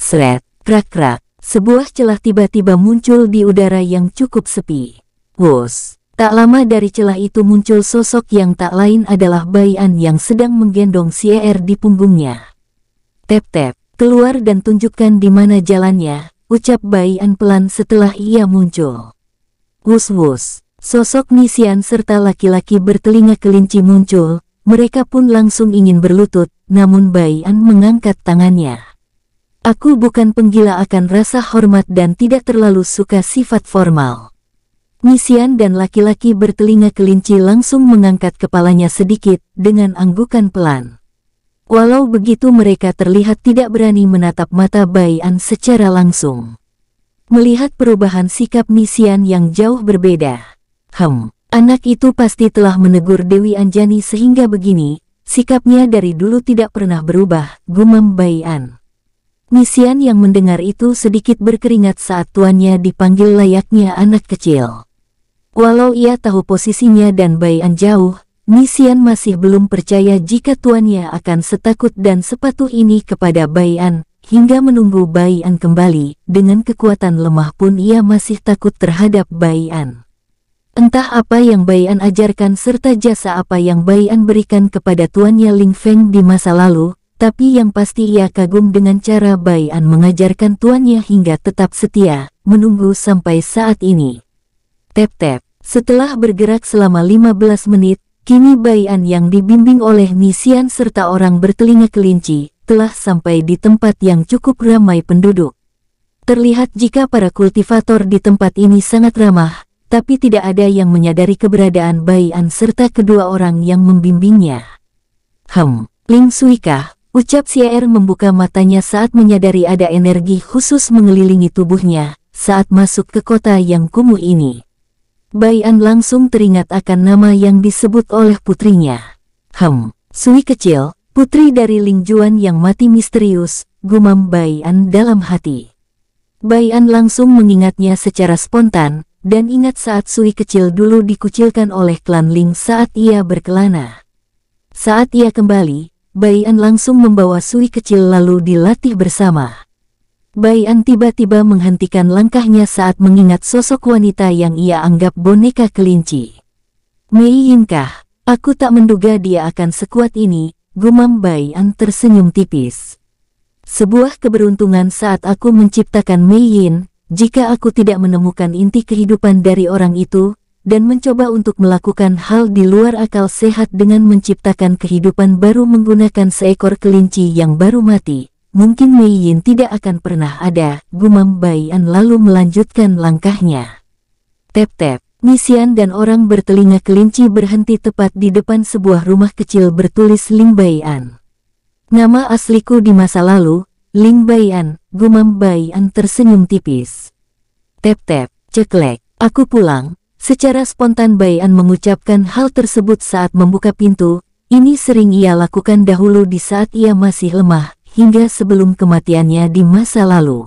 A: Sret, krak-krak, sebuah celah tiba-tiba muncul di udara yang cukup sepi.
B: Wus,
A: tak lama dari celah itu muncul sosok yang tak lain adalah Bayan yang sedang menggendong Sier di punggungnya. Tep tep, keluar dan tunjukkan di mana jalannya, ucap Bai An pelan setelah ia muncul. Wus-wus, sosok Nisian serta laki-laki bertelinga kelinci muncul, mereka pun langsung ingin berlutut, namun Bai An mengangkat tangannya. Aku bukan penggila akan rasa hormat dan tidak terlalu suka sifat formal. Nisian dan laki-laki bertelinga kelinci langsung mengangkat kepalanya sedikit dengan anggukan pelan. Walau begitu mereka terlihat tidak berani menatap mata Bayan secara langsung. Melihat perubahan sikap Nisian yang jauh berbeda. Hem, anak itu pasti telah menegur Dewi Anjani sehingga begini, sikapnya dari dulu tidak pernah berubah, gumam Bayan. Nisian yang mendengar itu sedikit berkeringat saat tuannya dipanggil layaknya anak kecil. Walau ia tahu posisinya dan Bayan jauh, Nisian masih belum percaya jika tuannya akan setakut dan sepatuh ini kepada Bayan hingga menunggu Bayan kembali, dengan kekuatan lemah pun ia masih takut terhadap Bayan. Entah apa yang Bayan ajarkan serta jasa apa yang Bayan berikan kepada tuannya Ling Feng di masa lalu, tapi yang pasti ia kagum dengan cara Bayan mengajarkan tuannya hingga tetap setia, menunggu sampai saat ini. Tep-tep, setelah bergerak selama 15 menit, Kini Bayan yang dibimbing oleh Nisian serta orang bertelinga kelinci, telah sampai di tempat yang cukup ramai penduduk. Terlihat jika para kultivator di tempat ini sangat ramah, tapi tidak ada yang menyadari keberadaan Bayan serta kedua orang yang membimbingnya. Hem, Ling Suikah, ucap Sier membuka matanya saat menyadari ada energi khusus mengelilingi tubuhnya saat masuk ke kota yang kumuh ini. Bai langsung teringat akan nama yang disebut oleh putrinya. Hem, Sui kecil, putri dari Ling Juan yang mati misterius, gumam Bai dalam hati. Bai langsung mengingatnya secara spontan, dan ingat saat Sui kecil dulu dikucilkan oleh klan Ling saat ia berkelana. Saat ia kembali, Bai langsung membawa Sui kecil lalu dilatih bersama. Bai An tiba-tiba menghentikan langkahnya saat mengingat sosok wanita yang ia anggap boneka kelinci. Mei Yinkah, aku tak menduga dia akan sekuat ini, gumam Bai An tersenyum tipis. Sebuah keberuntungan saat aku menciptakan Mei Yin, jika aku tidak menemukan inti kehidupan dari orang itu, dan mencoba untuk melakukan hal di luar akal sehat dengan menciptakan kehidupan baru menggunakan seekor kelinci yang baru mati, mungkin Mei Yin tidak akan pernah ada, gumam Bai An lalu melanjutkan langkahnya. Tep-tep, Nisian dan orang bertelinga kelinci berhenti tepat di depan sebuah rumah kecil bertulis Ling Bai An. Nama asliku di masa lalu, Ling Bai An, gumam Bai An tersenyum tipis. Tep-tep, ceklek, aku pulang. Secara spontan Bai An mengucapkan hal tersebut saat membuka pintu, ini sering ia lakukan dahulu di saat ia masih lemah, hingga sebelum kematiannya di masa lalu.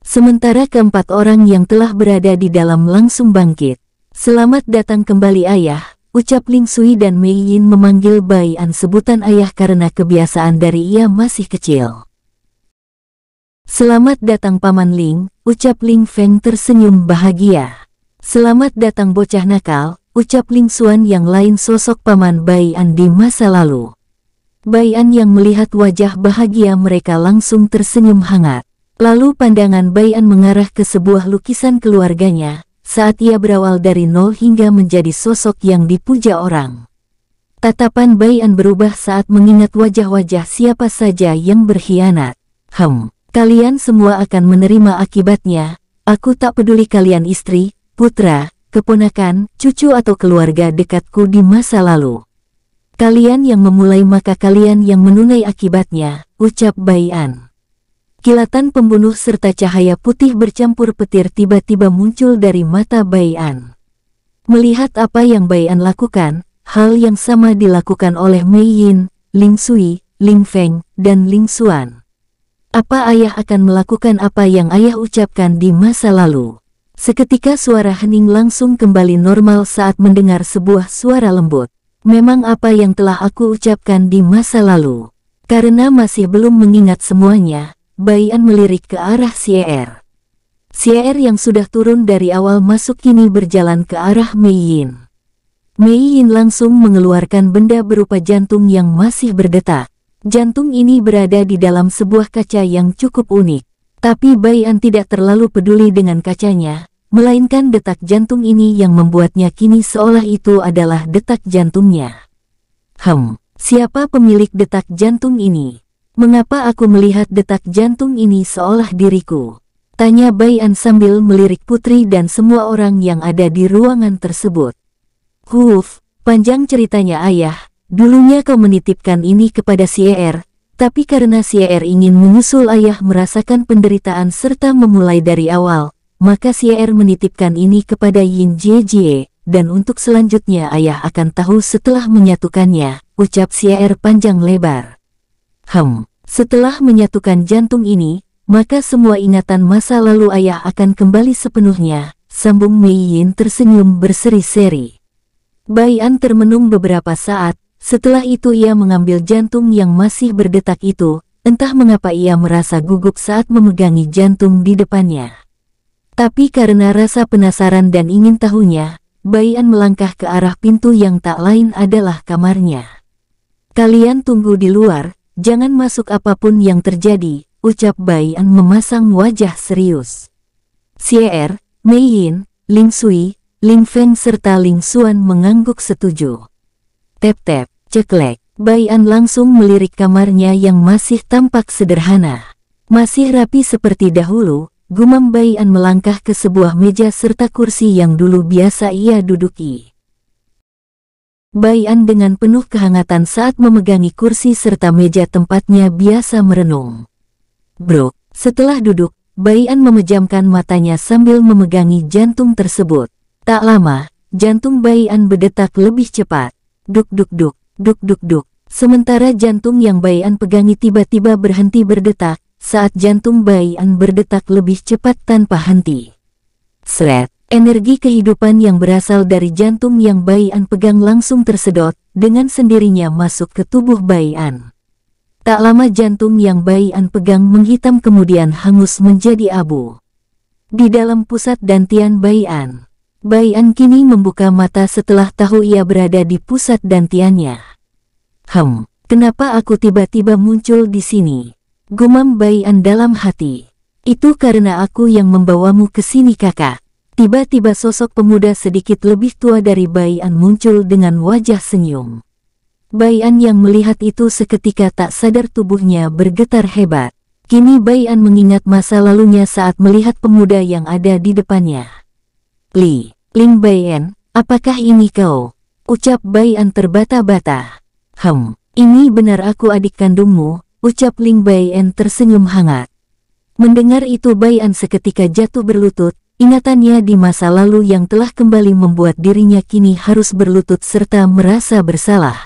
A: Sementara keempat orang yang telah berada di dalam langsung bangkit. Selamat datang kembali ayah, ucap Ling Sui dan Mei Yin memanggil Bai An sebutan ayah karena kebiasaan dari ia masih kecil. Selamat datang Paman Ling, ucap Ling Feng tersenyum bahagia. Selamat datang bocah nakal, ucap Ling Xuan yang lain sosok Paman Bai An di masa lalu. Bayan yang melihat wajah bahagia mereka langsung tersenyum hangat. Lalu pandangan Bayan mengarah ke sebuah lukisan keluarganya, saat ia berawal dari nol hingga menjadi sosok yang dipuja orang. Tatapan Bayan berubah saat mengingat wajah-wajah siapa saja yang berkhianat. Hem, kalian semua akan menerima akibatnya. Aku tak peduli kalian istri, putra, keponakan, cucu atau keluarga dekatku di masa lalu. Kalian yang memulai maka kalian yang menunai akibatnya, ucap Bayan. Kilatan pembunuh serta cahaya putih bercampur petir tiba-tiba muncul dari mata Bayan. Melihat apa yang Bayan lakukan, hal yang sama dilakukan oleh Mei Yin, Ling Sui, Ling Feng, dan Ling Xuan. Apa ayah akan melakukan apa yang ayah ucapkan di masa lalu? Seketika suara hening langsung kembali normal saat mendengar sebuah suara lembut. Memang apa yang telah aku ucapkan di masa lalu. Karena masih belum mengingat semuanya, Bayan melirik ke arah Sier. Sier yang sudah turun dari awal masuk kini berjalan ke arah Mei Yin. Mei Yin langsung mengeluarkan benda berupa jantung yang masih berdetak. Jantung ini berada di dalam sebuah kaca yang cukup unik. Tapi Bayan tidak terlalu peduli dengan kacanya, melainkan detak jantung ini yang membuatnya kini seolah itu adalah detak jantungnya. Hem, siapa pemilik detak jantung ini? Mengapa aku melihat detak jantung ini seolah diriku? Tanya Bayan sambil melirik putri dan semua orang yang ada di ruangan tersebut. Huf, panjang ceritanya ayah, dulunya kau menitipkan ini kepada Si Er, tapi karena Si Er ingin menyusul ayah merasakan penderitaan serta memulai dari awal, maka Sier menitipkan ini kepada Yin Jie Jie dan untuk selanjutnya ayah akan tahu setelah menyatukannya, ucap Sier panjang lebar. Hem, setelah menyatukan jantung ini, maka semua ingatan masa lalu ayah akan kembali sepenuhnya, sambung Mei Yin tersenyum berseri-seri. Bai An termenung beberapa saat, setelah itu ia mengambil jantung yang masih berdetak itu, entah mengapa ia merasa gugup saat memegangi jantung di depannya. Tapi karena rasa penasaran dan ingin tahunya, Bayan melangkah ke arah pintu yang tak lain adalah kamarnya. Kalian tunggu di luar, jangan masuk apapun yang terjadi, ucap Bayan memasang wajah serius. Sier, Yin, Ling Sui, Ling Feng serta Ling Xuan mengangguk setuju. Tep-tep, ceklek, Bayan langsung melirik kamarnya yang masih tampak sederhana. Masih rapi seperti dahulu, Gumam Bayan melangkah ke sebuah meja serta kursi yang dulu biasa ia duduki. Bayan dengan penuh kehangatan saat memegangi kursi serta meja tempatnya biasa merenung. Bro, setelah duduk, Bayan memejamkan matanya sambil memegangi jantung tersebut. Tak lama, jantung Bayan berdetak lebih cepat. Duk duk duk, duk duk duk. Sementara jantung yang Bayan pegangi tiba-tiba berhenti berdetak, saat jantung Bai'an berdetak lebih cepat tanpa henti. Sret, energi kehidupan yang berasal dari jantung yang Bai'an pegang langsung tersedot, dengan sendirinya masuk ke tubuh Bai'an. Tak lama jantung yang Bai'an pegang menghitam kemudian hangus menjadi abu. Di dalam pusat dantian Bai Bai'an kini membuka mata setelah tahu ia berada di pusat dantiannya. Hem, kenapa aku tiba-tiba muncul di sini? Gumam Bayan dalam hati. Itu karena aku yang membawamu ke sini kakak. Tiba-tiba sosok pemuda sedikit lebih tua dari Bayan muncul dengan wajah senyum. Bayan yang melihat itu seketika tak sadar tubuhnya bergetar hebat. Kini Bayan mengingat masa lalunya saat melihat pemuda yang ada di depannya. Li, Ling Bayan, apakah ini kau? Ucap Bayan terbata-bata. Hem, ini benar aku adik kandungmu, ucap Ling Baian tersenyum hangat. Mendengar itu Baian seketika jatuh berlutut, ingatannya di masa lalu yang telah kembali membuat dirinya kini harus berlutut serta merasa bersalah.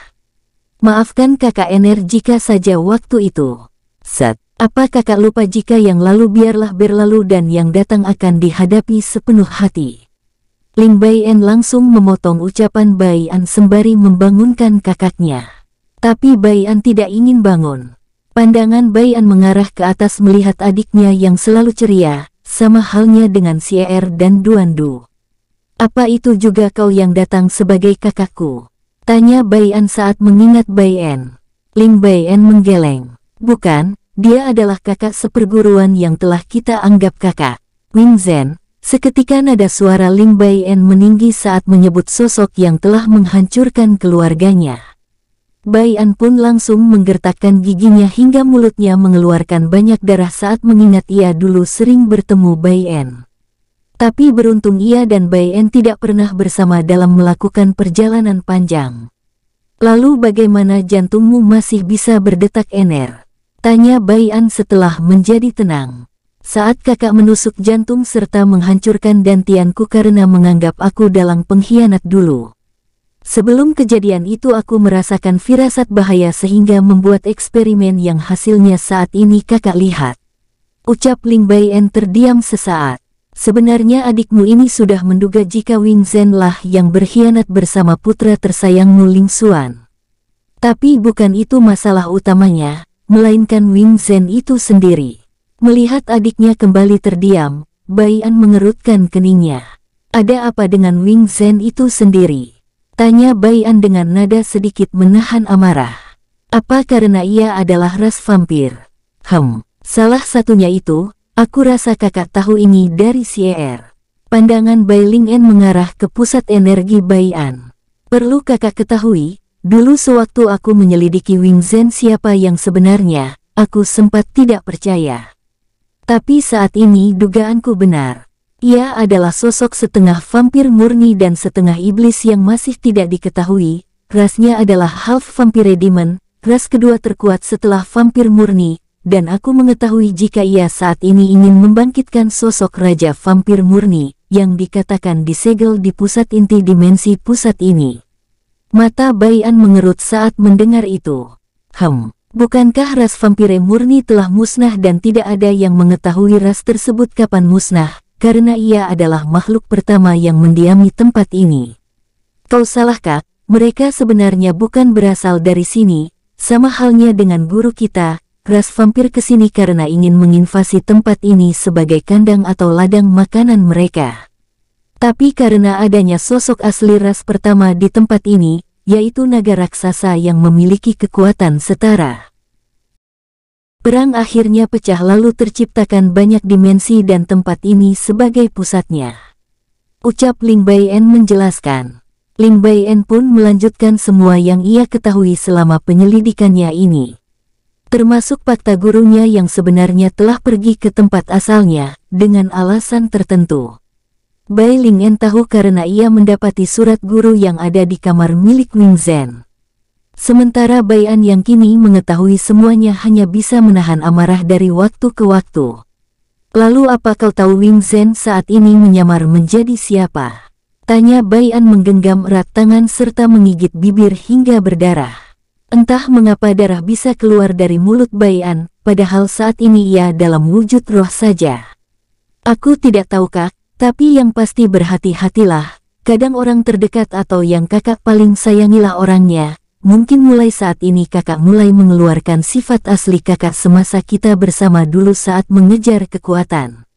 A: Maafkan kakak Ener jika saja waktu itu. Sat, apa kakak lupa jika yang lalu biarlah berlalu dan yang datang akan dihadapi sepenuh hati. Ling Baian langsung memotong ucapan Baian sembari membangunkan kakaknya. Tapi Baian tidak ingin bangun. Pandangan Bayan mengarah ke atas melihat adiknya yang selalu ceria, sama halnya dengan Sier dan Duandu. Apa itu juga kau yang datang sebagai kakakku? Tanya Bayan saat mengingat Bayan. Ling Bayan menggeleng. Bukan, dia adalah kakak seperguruan yang telah kita anggap kakak. Wing Zen, seketika nada suara Ling Bayan meninggi saat menyebut sosok yang telah menghancurkan keluarganya. Bai An pun langsung menggertakkan giginya hingga mulutnya mengeluarkan banyak darah saat mengingat ia dulu sering bertemu Bai En. Tapi beruntung ia dan Bai En tidak pernah bersama dalam melakukan perjalanan panjang. Lalu bagaimana jantungmu masih bisa berdetak ener? Tanya Bai An setelah menjadi tenang. Saat kakak menusuk jantung serta menghancurkan dantianku karena menganggap aku dalang pengkhianat dulu. Sebelum kejadian itu aku merasakan firasat bahaya sehingga membuat eksperimen yang hasilnya saat ini kakak lihat. Ucap Ling Baian terdiam sesaat. Sebenarnya adikmu ini sudah menduga jika Wing Zhen lah yang berkhianat bersama putra tersayangmu Ling Xuan. Tapi bukan itu masalah utamanya, melainkan Wing Zhen itu sendiri. Melihat adiknya kembali terdiam, Bai Baian mengerutkan keningnya. Ada apa dengan Wing Zhen itu sendiri? Tanya Bayan dengan nada sedikit menahan amarah. Apa karena ia adalah ras vampir? Hem, salah satunya itu, aku rasa kakak tahu ini dari CR. Pandangan Bai Ling'en mengarah ke pusat energi Bayan. Perlu kakak ketahui, dulu sewaktu aku menyelidiki Wing Zen siapa yang sebenarnya, aku sempat tidak percaya. Tapi saat ini dugaanku benar. Ia adalah sosok setengah vampir murni dan setengah iblis yang masih tidak diketahui. Rasnya adalah half vampire demon, ras kedua terkuat setelah vampir murni, dan aku mengetahui jika ia saat ini ingin membangkitkan sosok Raja Vampir Murni, yang dikatakan disegel di pusat inti dimensi pusat ini. Mata Bayan mengerut saat mendengar itu. Hem, bukankah ras vampire murni telah musnah dan tidak ada yang mengetahui ras tersebut kapan musnah? karena ia adalah makhluk pertama yang mendiami tempat ini. Kau salahkah, mereka sebenarnya bukan berasal dari sini, sama halnya dengan guru kita, ras vampir ke sini karena ingin menginvasi tempat ini sebagai kandang atau ladang makanan mereka. Tapi karena adanya sosok asli ras pertama di tempat ini, yaitu naga raksasa yang memiliki kekuatan setara. Perang akhirnya pecah lalu terciptakan banyak dimensi dan tempat ini sebagai pusatnya. Ucap Ling Bai En menjelaskan. Ling Bai En pun melanjutkan semua yang ia ketahui selama penyelidikannya ini. Termasuk fakta gurunya yang sebenarnya telah pergi ke tempat asalnya, dengan alasan tertentu. Bai Ling En tahu karena ia mendapati surat guru yang ada di kamar milik Wing Zhen. Sementara Bayan yang kini mengetahui semuanya hanya bisa menahan amarah dari waktu ke waktu. Lalu apa kau tahu Wing Zhen saat ini menyamar menjadi siapa? Tanya Bayan menggenggam erat tangan serta menggigit bibir hingga berdarah. Entah mengapa darah bisa keluar dari mulut Bayan, padahal saat ini ia dalam wujud roh saja. Aku tidak tahu kak, tapi yang pasti berhati-hatilah, kadang orang terdekat atau yang kakak paling sayangilah orangnya, Mungkin mulai saat ini kakak mulai mengeluarkan sifat asli kakak semasa kita bersama dulu saat mengejar kekuatan.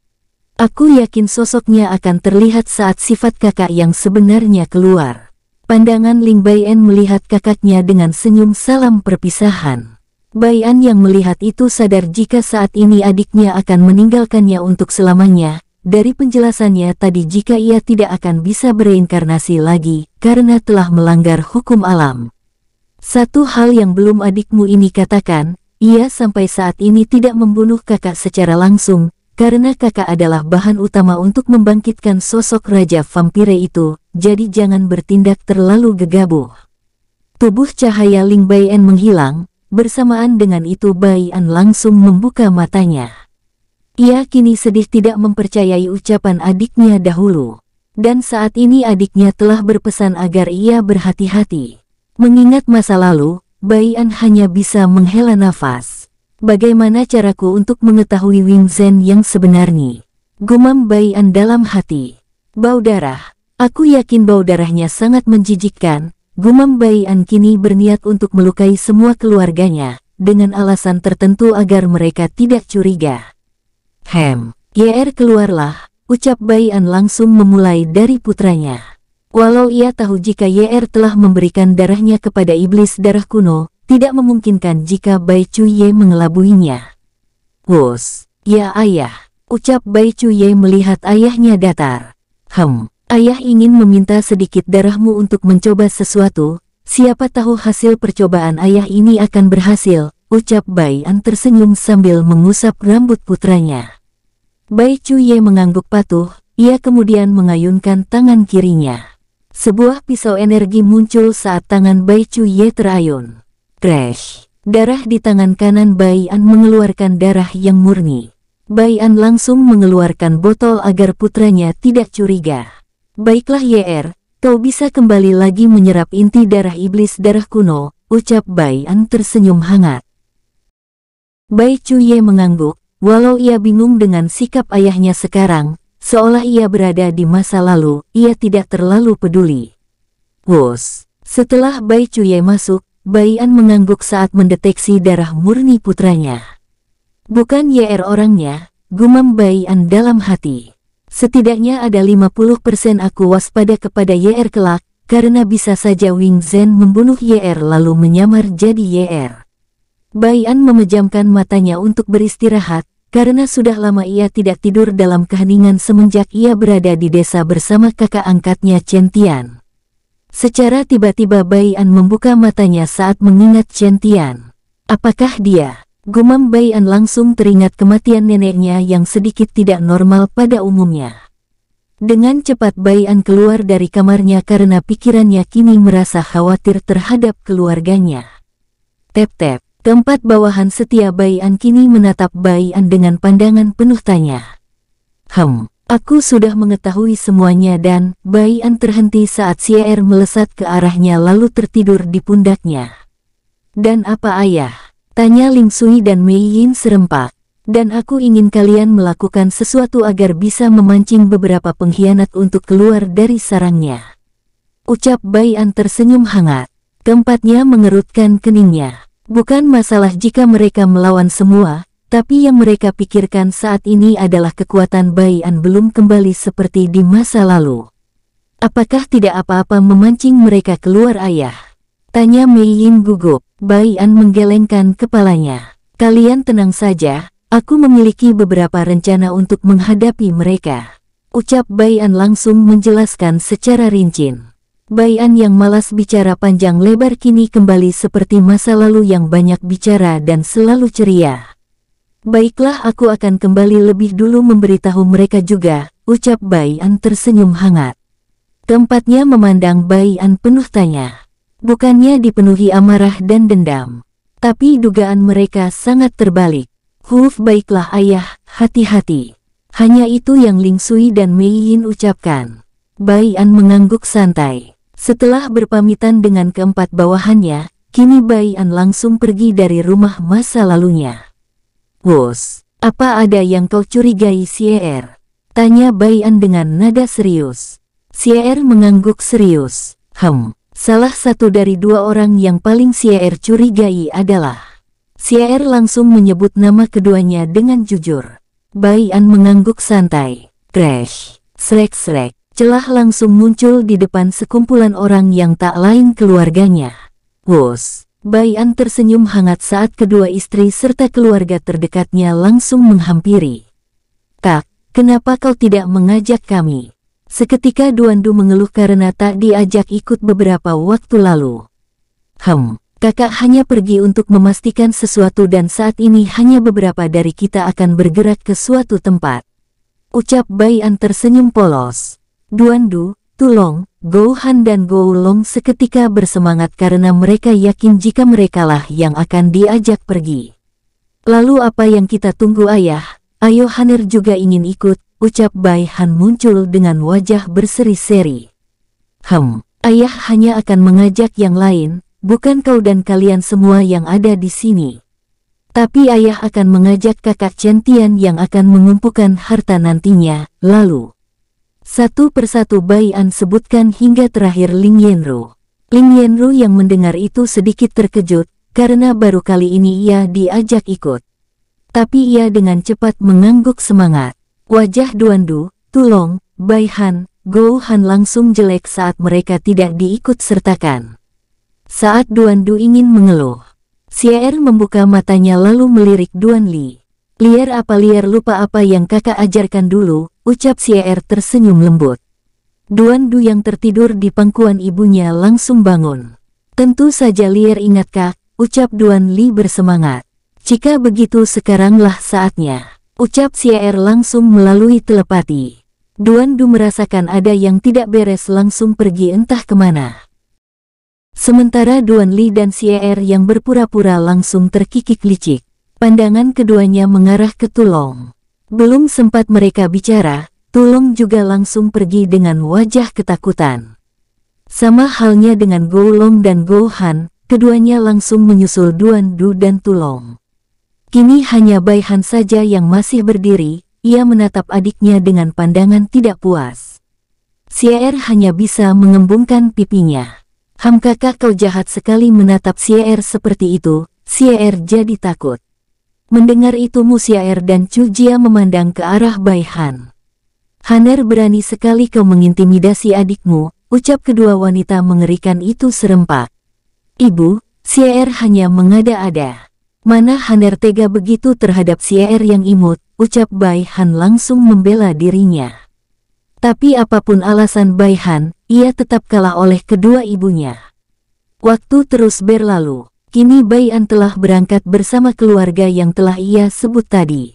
A: Aku yakin sosoknya akan terlihat saat sifat kakak yang sebenarnya keluar. Pandangan Ling Baian melihat kakaknya dengan senyum salam perpisahan. Baian yang melihat itu sadar jika saat ini adiknya akan meninggalkannya untuk selamanya. Dari penjelasannya tadi jika ia tidak akan bisa bereinkarnasi lagi, karena telah melanggar hukum alam. Satu hal yang belum adikmu ini katakan, ia sampai saat ini tidak membunuh kakak secara langsung, karena kakak adalah bahan utama untuk membangkitkan sosok Raja Vampire itu, jadi jangan bertindak terlalu gegabah. Tubuh cahaya Ling Baian menghilang, bersamaan dengan itu Baian langsung membuka matanya. Ia kini sedih tidak mempercayai ucapan adiknya dahulu. Dan saat ini adiknya telah berpesan agar ia berhati-hati. Mengingat masa lalu, Bayan hanya bisa menghela nafas. Bagaimana caraku untuk mengetahui Wing Zen yang sebenarnya? Gumam Bayan dalam hati. Bau darah. Aku yakin bau darahnya sangat menjijikkan. Gumam Bayan kini berniat untuk melukai semua keluarganya, dengan alasan tertentu agar mereka tidak curiga. Hem, YR keluarlah, ucap Bayan langsung memulai dari putranya. Walau ia tahu jika YR telah memberikan darahnya kepada iblis darah kuno, tidak memungkinkan jika Bai Ye mengelabuinya. Wos, ya ayah, ucap Bai Ye melihat ayahnya datar. Hem, ayah ingin meminta sedikit darahmu untuk mencoba sesuatu, siapa tahu hasil percobaan ayah ini akan berhasil, ucap Bai An tersenyum sambil mengusap rambut putranya. Bai Ye mengangguk patuh, ia kemudian mengayunkan tangan kirinya. Sebuah pisau energi muncul saat tangan Bai Chu Ye terayun. Crash! Darah di tangan kanan Bai An mengeluarkan darah yang murni. Bai An langsung mengeluarkan botol agar putranya tidak curiga. Baiklah YR, er, kau bisa kembali lagi menyerap inti darah iblis darah kuno, ucap Bai An tersenyum hangat. Bai Chu Ye mengangguk, walau ia bingung dengan sikap ayahnya sekarang, Seolah ia berada di masa lalu, ia tidak terlalu peduli. Wos, setelah Bai Cuye masuk, Bai An mengangguk saat mendeteksi darah murni putranya. Bukan YR orangnya, gumam Bai An dalam hati. Setidaknya ada 50% aku waspada kepada YR kelak, karena bisa saja Wing Zhen membunuh YR lalu menyamar jadi YR. Bai An memejamkan matanya untuk beristirahat, karena sudah lama ia tidak tidur dalam keheningan semenjak ia berada di desa bersama kakak angkatnya Centian. Secara tiba-tiba Bayan membuka matanya saat mengingat Centian. Apakah dia? Gumam Bayan langsung teringat kematian neneknya yang sedikit tidak normal pada umumnya. Dengan cepat Bayan keluar dari kamarnya karena pikirannya kini merasa khawatir terhadap keluarganya. Tep-tep, Keempat bawahan setia Bayan kini menatap Bayan dengan pandangan penuh tanya. Hem, aku sudah mengetahui semuanya dan Bayan terhenti saat Sier melesat ke arahnya lalu tertidur di pundaknya. Dan apa ayah? Tanya Ling Sui dan Mei Yin serempak. Dan aku ingin kalian melakukan sesuatu agar bisa memancing beberapa pengkhianat untuk keluar dari sarangnya. Ucap Bayan tersenyum hangat. Keempatnya mengerutkan keningnya. Bukan masalah jika mereka melawan semua, tapi yang mereka pikirkan saat ini adalah kekuatan Bayan belum kembali seperti di masa lalu. Apakah tidak apa-apa memancing mereka keluar ayah? Tanya Mei Yin gugup, Bayan menggelengkan kepalanya. Kalian tenang saja, aku memiliki beberapa rencana untuk menghadapi mereka. Ucap Bayan langsung menjelaskan secara rinci. Bayan yang malas bicara panjang lebar kini kembali seperti masa lalu yang banyak bicara dan selalu ceria. Baiklah aku akan kembali lebih dulu memberitahu mereka juga, ucap Bayan tersenyum hangat. Tempatnya memandang Bayan penuh tanya. Bukannya dipenuhi amarah dan dendam. Tapi dugaan mereka sangat terbalik. Huf baiklah ayah, hati-hati. Hanya itu yang Ling Sui dan Mei Yin ucapkan. Bayan mengangguk santai. Setelah berpamitan dengan keempat bawahannya, kini Bai An langsung pergi dari rumah masa lalunya.
B: Bos,
A: apa ada yang kau curigai Sier? Tanya Bai An dengan nada serius. Sier mengangguk serius. Hem, salah satu dari dua orang yang paling Sier curigai adalah. Sier langsung menyebut nama keduanya dengan jujur. Bai An mengangguk santai. Crash, srek-srek celah langsung muncul di depan sekumpulan orang yang tak lain keluarganya. Wos, Bayan tersenyum hangat saat kedua istri serta keluarga terdekatnya langsung menghampiri. Tak, kenapa kau tidak mengajak kami? Seketika Duandu mengeluh karena tak diajak ikut beberapa waktu lalu. Hem, kakak hanya pergi untuk memastikan sesuatu dan saat ini hanya beberapa dari kita akan bergerak ke suatu tempat. Ucap Bayan tersenyum polos. Duandu, Tulong, Go Han dan Go Long seketika bersemangat karena mereka yakin jika merekalah yang akan diajak pergi. Lalu apa yang kita tunggu ayah? Ayo Haner juga ingin ikut, ucap Bai Han muncul dengan wajah berseri-seri. Hem, ayah hanya akan mengajak yang lain, bukan kau dan kalian semua yang ada di sini. Tapi ayah akan mengajak kakak Chen yang akan mengumpulkan harta nantinya, lalu... Satu persatu Bai An sebutkan hingga terakhir Ling Yenru. Ling Yenru yang mendengar itu sedikit terkejut, karena baru kali ini ia diajak ikut. Tapi ia dengan cepat mengangguk semangat. Wajah Duandu, Tulong, Bai Han, Go Han langsung jelek saat mereka tidak diikut sertakan. Saat Du ingin mengeluh, Sier membuka matanya lalu melirik Duan Li. Liar apa liar lupa apa yang kakak ajarkan dulu, ucap Si Er tersenyum lembut. Duan Du yang tertidur di pangkuan ibunya langsung bangun. Tentu saja Liar ingat kak, ucap Duan Li bersemangat. Jika begitu sekaranglah saatnya, ucap Si Er langsung melalui telepati. Duan Du merasakan ada yang tidak beres langsung pergi entah kemana. Sementara Duan Li dan Si Er yang berpura-pura langsung terkikik licik. Pandangan keduanya mengarah ke Tulong. Belum sempat mereka bicara, Tulong juga langsung pergi dengan wajah ketakutan. Sama halnya dengan Golong dan Gohan, keduanya langsung menyusul Duan Du dan Tulong. Kini hanya Baihan saja yang masih berdiri, ia menatap adiknya dengan pandangan tidak puas. Sier hanya bisa mengembungkan pipinya. Ham kakak kau jahat sekali menatap Sier seperti itu, Sier jadi takut. Mendengar itu Musiaer dan Cujia memandang ke arah Baihan. Haner berani sekali kau mengintimidasi adikmu, ucap kedua wanita mengerikan itu serempak. Ibu, Sier hanya mengada-ada. Mana Haner tega begitu terhadap Sier yang imut, ucap Bai Han langsung membela dirinya. Tapi apapun alasan Bai Han, ia tetap kalah oleh kedua ibunya. Waktu terus berlalu. Kini Bayan telah berangkat bersama keluarga yang telah ia sebut tadi.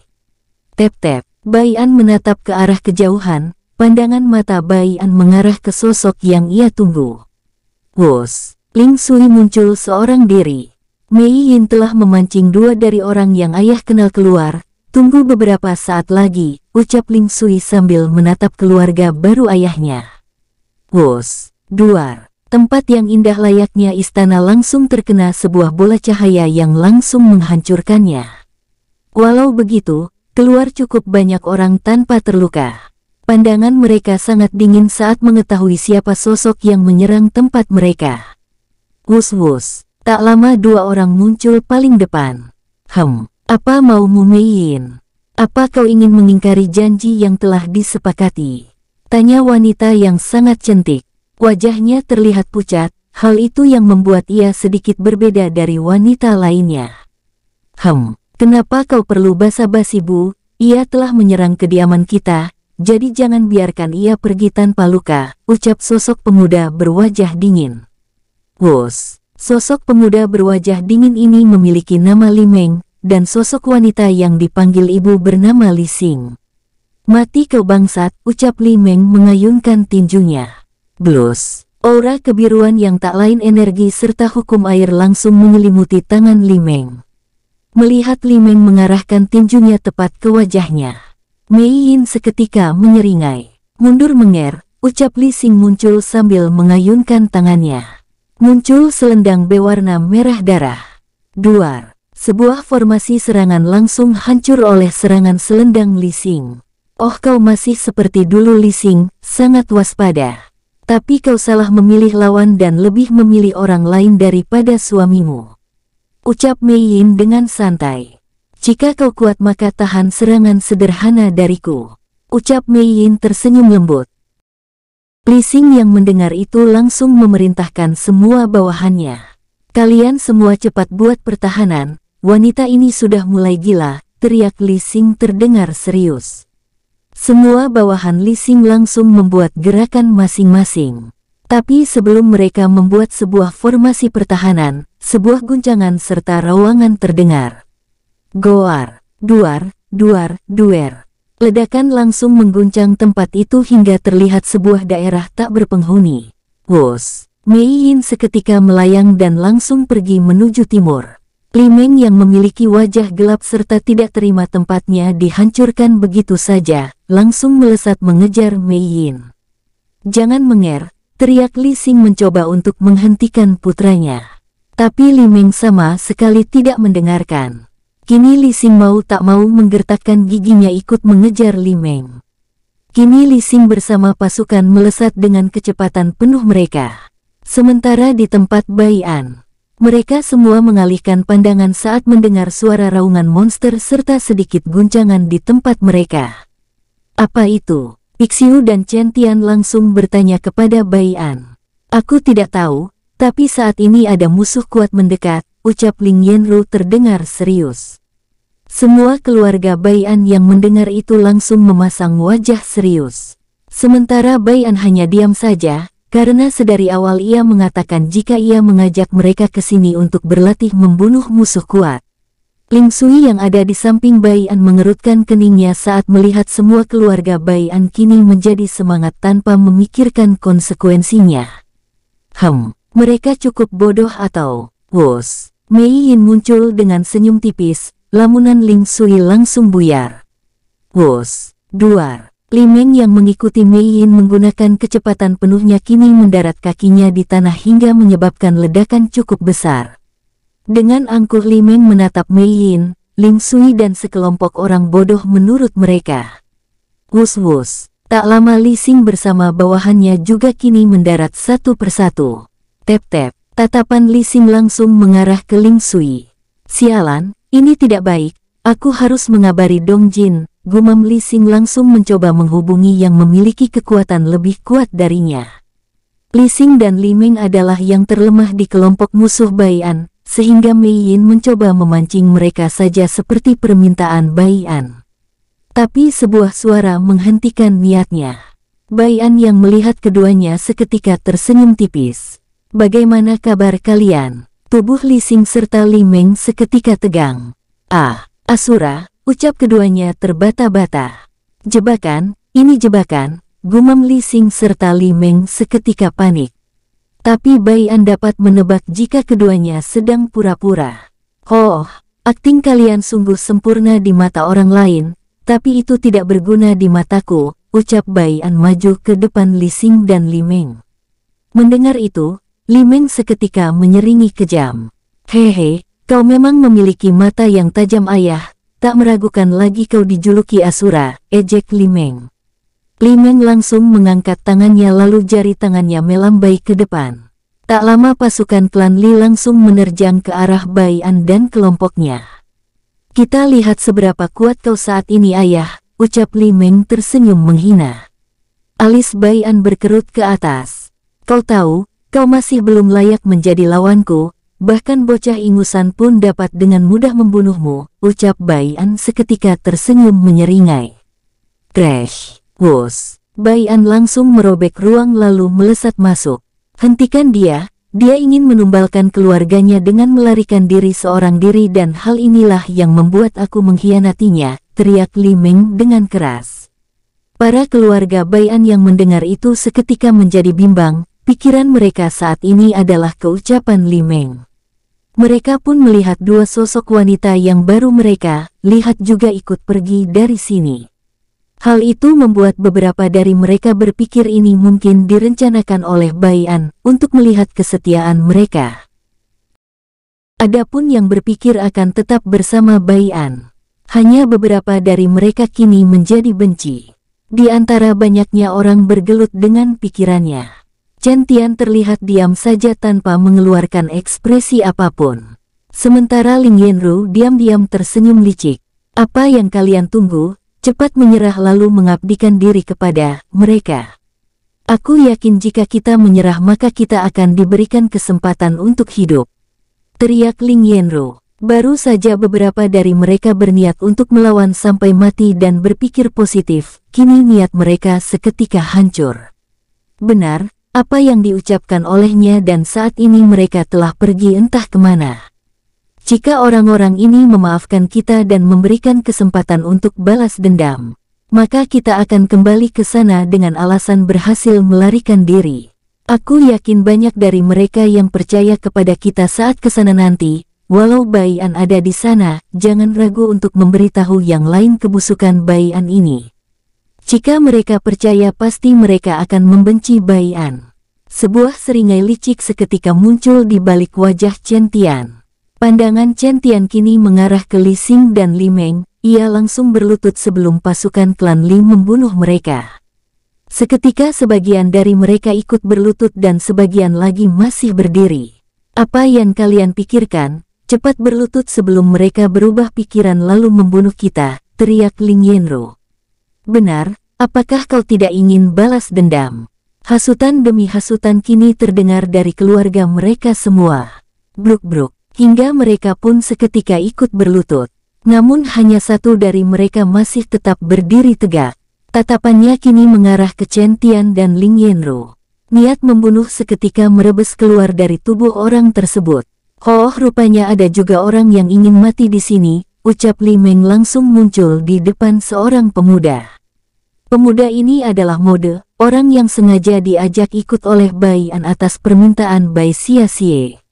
A: Tep-tep, Bayan menatap ke arah kejauhan, pandangan mata Bayan mengarah ke sosok yang ia tunggu. Wos, Ling Sui muncul seorang diri. Mei Yin telah memancing dua dari orang yang ayah kenal keluar, tunggu beberapa saat lagi, ucap Ling Sui sambil menatap keluarga baru ayahnya. Wos, Duar, tempat yang indah layaknya istana langsung terkena sebuah bola cahaya yang langsung menghancurkannya. Walau begitu, keluar cukup banyak orang tanpa terluka. Pandangan mereka sangat dingin saat mengetahui siapa sosok yang menyerang tempat mereka. Wus-wus, tak lama dua orang muncul paling depan. Hem, apa mau mumiin? Apa kau ingin mengingkari janji yang telah disepakati? Tanya wanita yang sangat cantik. Wajahnya terlihat pucat, hal itu yang membuat ia sedikit berbeda dari wanita lainnya. Hem, kenapa kau perlu basa-basi bu? Ia telah menyerang kediaman kita, jadi jangan biarkan ia pergi tanpa luka, ucap sosok pemuda berwajah dingin.
B: Wos,
A: sosok pemuda berwajah dingin ini memiliki nama Limeng, dan sosok wanita yang dipanggil ibu bernama Li Sing. Mati kau bangsat, ucap Limeng mengayunkan tinjunya.
B: Blues,
A: aura kebiruan yang tak lain energi serta hukum air langsung menyelimuti tangan Limeng. Melihat Limeng mengarahkan tinjunya tepat ke wajahnya. Mei Yin seketika menyeringai. Mundur menger, ucap Li Xing muncul sambil mengayunkan tangannya. Muncul selendang berwarna merah darah. Duar, sebuah formasi serangan langsung hancur oleh serangan selendang Li Xing. Oh kau masih seperti dulu Li Xing, sangat waspada. Tapi kau salah memilih lawan dan lebih memilih orang lain daripada suamimu. Ucap Mei Yin dengan santai. Jika kau kuat maka tahan serangan sederhana dariku. Ucap Mei Yin tersenyum lembut. Li Xing yang mendengar itu langsung memerintahkan semua bawahannya. Kalian semua cepat buat pertahanan, wanita ini sudah mulai gila, teriak Li Xing terdengar serius. Semua bawahan Li langsung membuat gerakan masing-masing. Tapi sebelum mereka membuat sebuah formasi pertahanan, sebuah guncangan serta rawangan terdengar. Goar, duar, duar, duer. Ledakan langsung mengguncang tempat itu hingga terlihat sebuah daerah tak berpenghuni.
B: Bos,
A: Mei Yin seketika melayang dan langsung pergi menuju timur. Li Meng yang memiliki wajah gelap serta tidak terima tempatnya dihancurkan begitu saja, langsung melesat mengejar Mei Yin. Jangan menger, teriak Li Xing mencoba untuk menghentikan putranya. Tapi Li Meng sama sekali tidak mendengarkan. Kini Li Xing mau tak mau menggertakkan giginya ikut mengejar Li Meng. Kini Li Xing bersama pasukan melesat dengan kecepatan penuh mereka. Sementara di tempat An. Mereka semua mengalihkan pandangan saat mendengar suara raungan monster serta sedikit guncangan di tempat mereka. Apa itu? Pixiu dan Chen Tian langsung bertanya kepada Bai An. Aku tidak tahu, tapi saat ini ada musuh kuat mendekat, ucap Ling Yenru terdengar serius. Semua keluarga Bai An yang mendengar itu langsung memasang wajah serius. Sementara Bai An hanya diam saja, karena sedari awal ia mengatakan jika ia mengajak mereka ke sini untuk berlatih membunuh musuh kuat. Ling Sui yang ada di samping Bai An mengerutkan keningnya saat melihat semua keluarga Bai An kini menjadi semangat tanpa memikirkan konsekuensinya. Hem, mereka cukup bodoh atau wos. Mei Yin muncul dengan senyum tipis, lamunan Ling Sui langsung buyar. Wos, duar, Li Meng yang mengikuti Mei Yin menggunakan kecepatan penuhnya kini mendarat kakinya di tanah hingga menyebabkan ledakan cukup besar. Dengan angkuh Li Meng menatap Mei Yin, Ling Sui dan sekelompok orang bodoh menurut mereka. Wus-wus, tak lama Li Xing bersama bawahannya juga kini mendarat satu persatu. Tep-tep, tatapan Li Xing langsung mengarah ke Ling Sui. Sialan, ini tidak baik, aku harus mengabari Dong Jin, Gumam Li Xing langsung mencoba menghubungi yang memiliki kekuatan lebih kuat darinya. Li Xing dan Li Ming adalah yang terlemah di kelompok musuh Bai'an, sehingga Mei Yin mencoba memancing mereka saja seperti permintaan Bai'an. Tapi sebuah suara menghentikan niatnya. Bai'an yang melihat keduanya seketika tersenyum tipis. Bagaimana kabar kalian? Tubuh Li Xing serta Li Ming seketika tegang. Ah, Asura, Ucap keduanya terbata-bata. Jebakan, ini jebakan, gumam Li Xing serta Li Meng seketika panik. Tapi Bai An dapat menebak jika keduanya sedang pura-pura. Oh, akting kalian sungguh sempurna di mata orang lain, tapi itu tidak berguna di mataku, ucap Bai An maju ke depan Li Sing dan Li Meng. Mendengar itu, Li Meng seketika menyeringi kejam. Hehe, kau memang memiliki mata yang tajam ayah, Tak meragukan lagi kau dijuluki Asura, ejek Limeng. Limeng langsung mengangkat tangannya lalu jari tangannya melambai ke depan. Tak lama pasukan klan Li langsung menerjang ke arah Bayan dan kelompoknya. Kita lihat seberapa kuat kau saat ini ayah, ucap Limeng tersenyum menghina. Alis Bayan berkerut ke atas. Kau tahu, kau masih belum layak menjadi lawanku, Bahkan bocah ingusan pun dapat dengan mudah membunuhmu, ucap Bayan seketika tersenyum menyeringai. Crash, wos, Bayan langsung merobek ruang lalu melesat masuk. Hentikan dia, dia ingin menumbalkan keluarganya dengan melarikan diri seorang diri dan hal inilah yang membuat aku mengkhianatinya, teriak Li Ming dengan keras. Para keluarga Bayan yang mendengar itu seketika menjadi bimbang, pikiran mereka saat ini adalah keucapan Li Ming. Mereka pun melihat dua sosok wanita yang baru mereka lihat juga ikut pergi dari sini. Hal itu membuat beberapa dari mereka berpikir ini mungkin direncanakan oleh Bayan untuk melihat kesetiaan mereka. Adapun yang berpikir akan tetap bersama Bayan. Hanya beberapa dari mereka kini menjadi benci. Di antara banyaknya orang bergelut dengan pikirannya. Jantian terlihat diam saja tanpa mengeluarkan ekspresi apapun. Sementara Ling Yenru diam-diam tersenyum licik. Apa yang kalian tunggu, cepat menyerah lalu mengabdikan diri kepada mereka. Aku yakin jika kita menyerah maka kita akan diberikan kesempatan untuk hidup. Teriak Ling Yenru. Baru saja beberapa dari mereka berniat untuk melawan sampai mati dan berpikir positif, kini niat mereka seketika hancur. Benar, apa yang diucapkan olehnya dan saat ini mereka telah pergi entah kemana. Jika orang-orang ini memaafkan kita dan memberikan kesempatan untuk balas dendam, maka kita akan kembali ke sana dengan alasan berhasil melarikan diri. Aku yakin banyak dari mereka yang percaya kepada kita saat ke sana nanti, walau Bayan ada di sana, jangan ragu untuk memberitahu yang lain kebusukan Bayan ini. Jika mereka percaya pasti mereka akan membenci Bayan. Sebuah seringai licik seketika muncul di balik wajah Chen Tian. Pandangan Chen Tian kini mengarah ke Li Xing dan Li Meng, ia langsung berlutut sebelum pasukan klan Li membunuh mereka. Seketika sebagian dari mereka ikut berlutut dan sebagian lagi masih berdiri. Apa yang kalian pikirkan? Cepat berlutut sebelum mereka berubah pikiran lalu membunuh kita, teriak Ling Yenru. Benar, apakah kau tidak ingin balas dendam? Hasutan demi hasutan kini terdengar dari keluarga mereka semua. Bruk-bruk, hingga mereka pun seketika ikut berlutut. Namun hanya satu dari mereka masih tetap berdiri tegak. Tatapannya kini mengarah ke Chen Tian dan Ling Yenru. Niat membunuh seketika merebes keluar dari tubuh orang tersebut. Oh, rupanya ada juga orang yang ingin mati di sini, ucap Li Meng langsung muncul di depan seorang pemuda. Pemuda ini adalah mode, orang yang sengaja diajak ikut oleh Bai An atas permintaan Bai Xia Xie.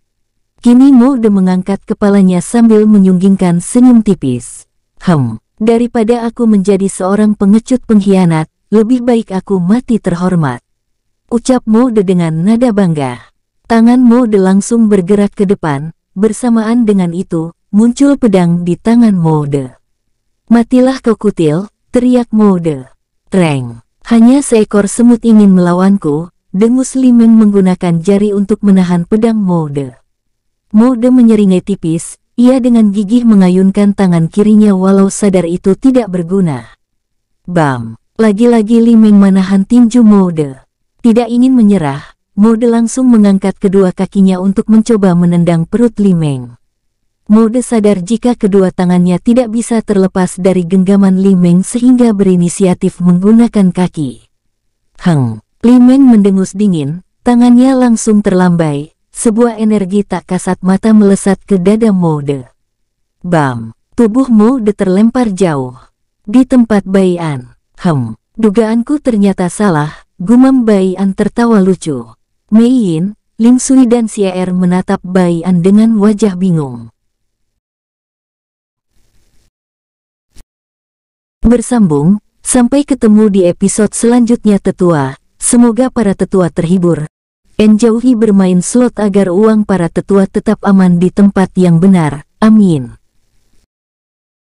A: Kini mode mengangkat kepalanya sambil menyunggingkan senyum tipis. Hem, daripada aku menjadi seorang pengecut pengkhianat, lebih baik aku mati terhormat. Ucap mode dengan nada bangga. Tangan mode langsung bergerak ke depan, bersamaan dengan itu, muncul pedang di tangan Mode. Matilah kau kutil, teriak Mode. Reng, hanya seekor semut ingin melawanku, dengus Limeng menggunakan jari untuk menahan pedang Mode. Mode menyeringai tipis, ia dengan gigih mengayunkan tangan kirinya walau sadar itu tidak berguna. Bam, lagi-lagi Liming menahan tinju Mode. Tidak ingin menyerah, Mode langsung mengangkat kedua kakinya untuk mencoba menendang perut Limeng. Mode sadar jika kedua tangannya tidak bisa terlepas dari genggaman Li Meng sehingga berinisiatif menggunakan kaki. Hang, Li Meng mendengus dingin, tangannya langsung terlambai, sebuah energi tak kasat mata melesat ke dada Mode. Bam, tubuh Mode terlempar jauh. Di tempat Baian, hem, dugaanku ternyata salah, gumam Baian tertawa lucu. Mei Yin, Ling Sui dan Xie Er menatap Baian dengan wajah bingung. Bersambung, sampai ketemu di episode selanjutnya tetua. Semoga para tetua terhibur. Enjauhi bermain slot agar uang para tetua tetap aman di tempat yang benar.
B: Amin.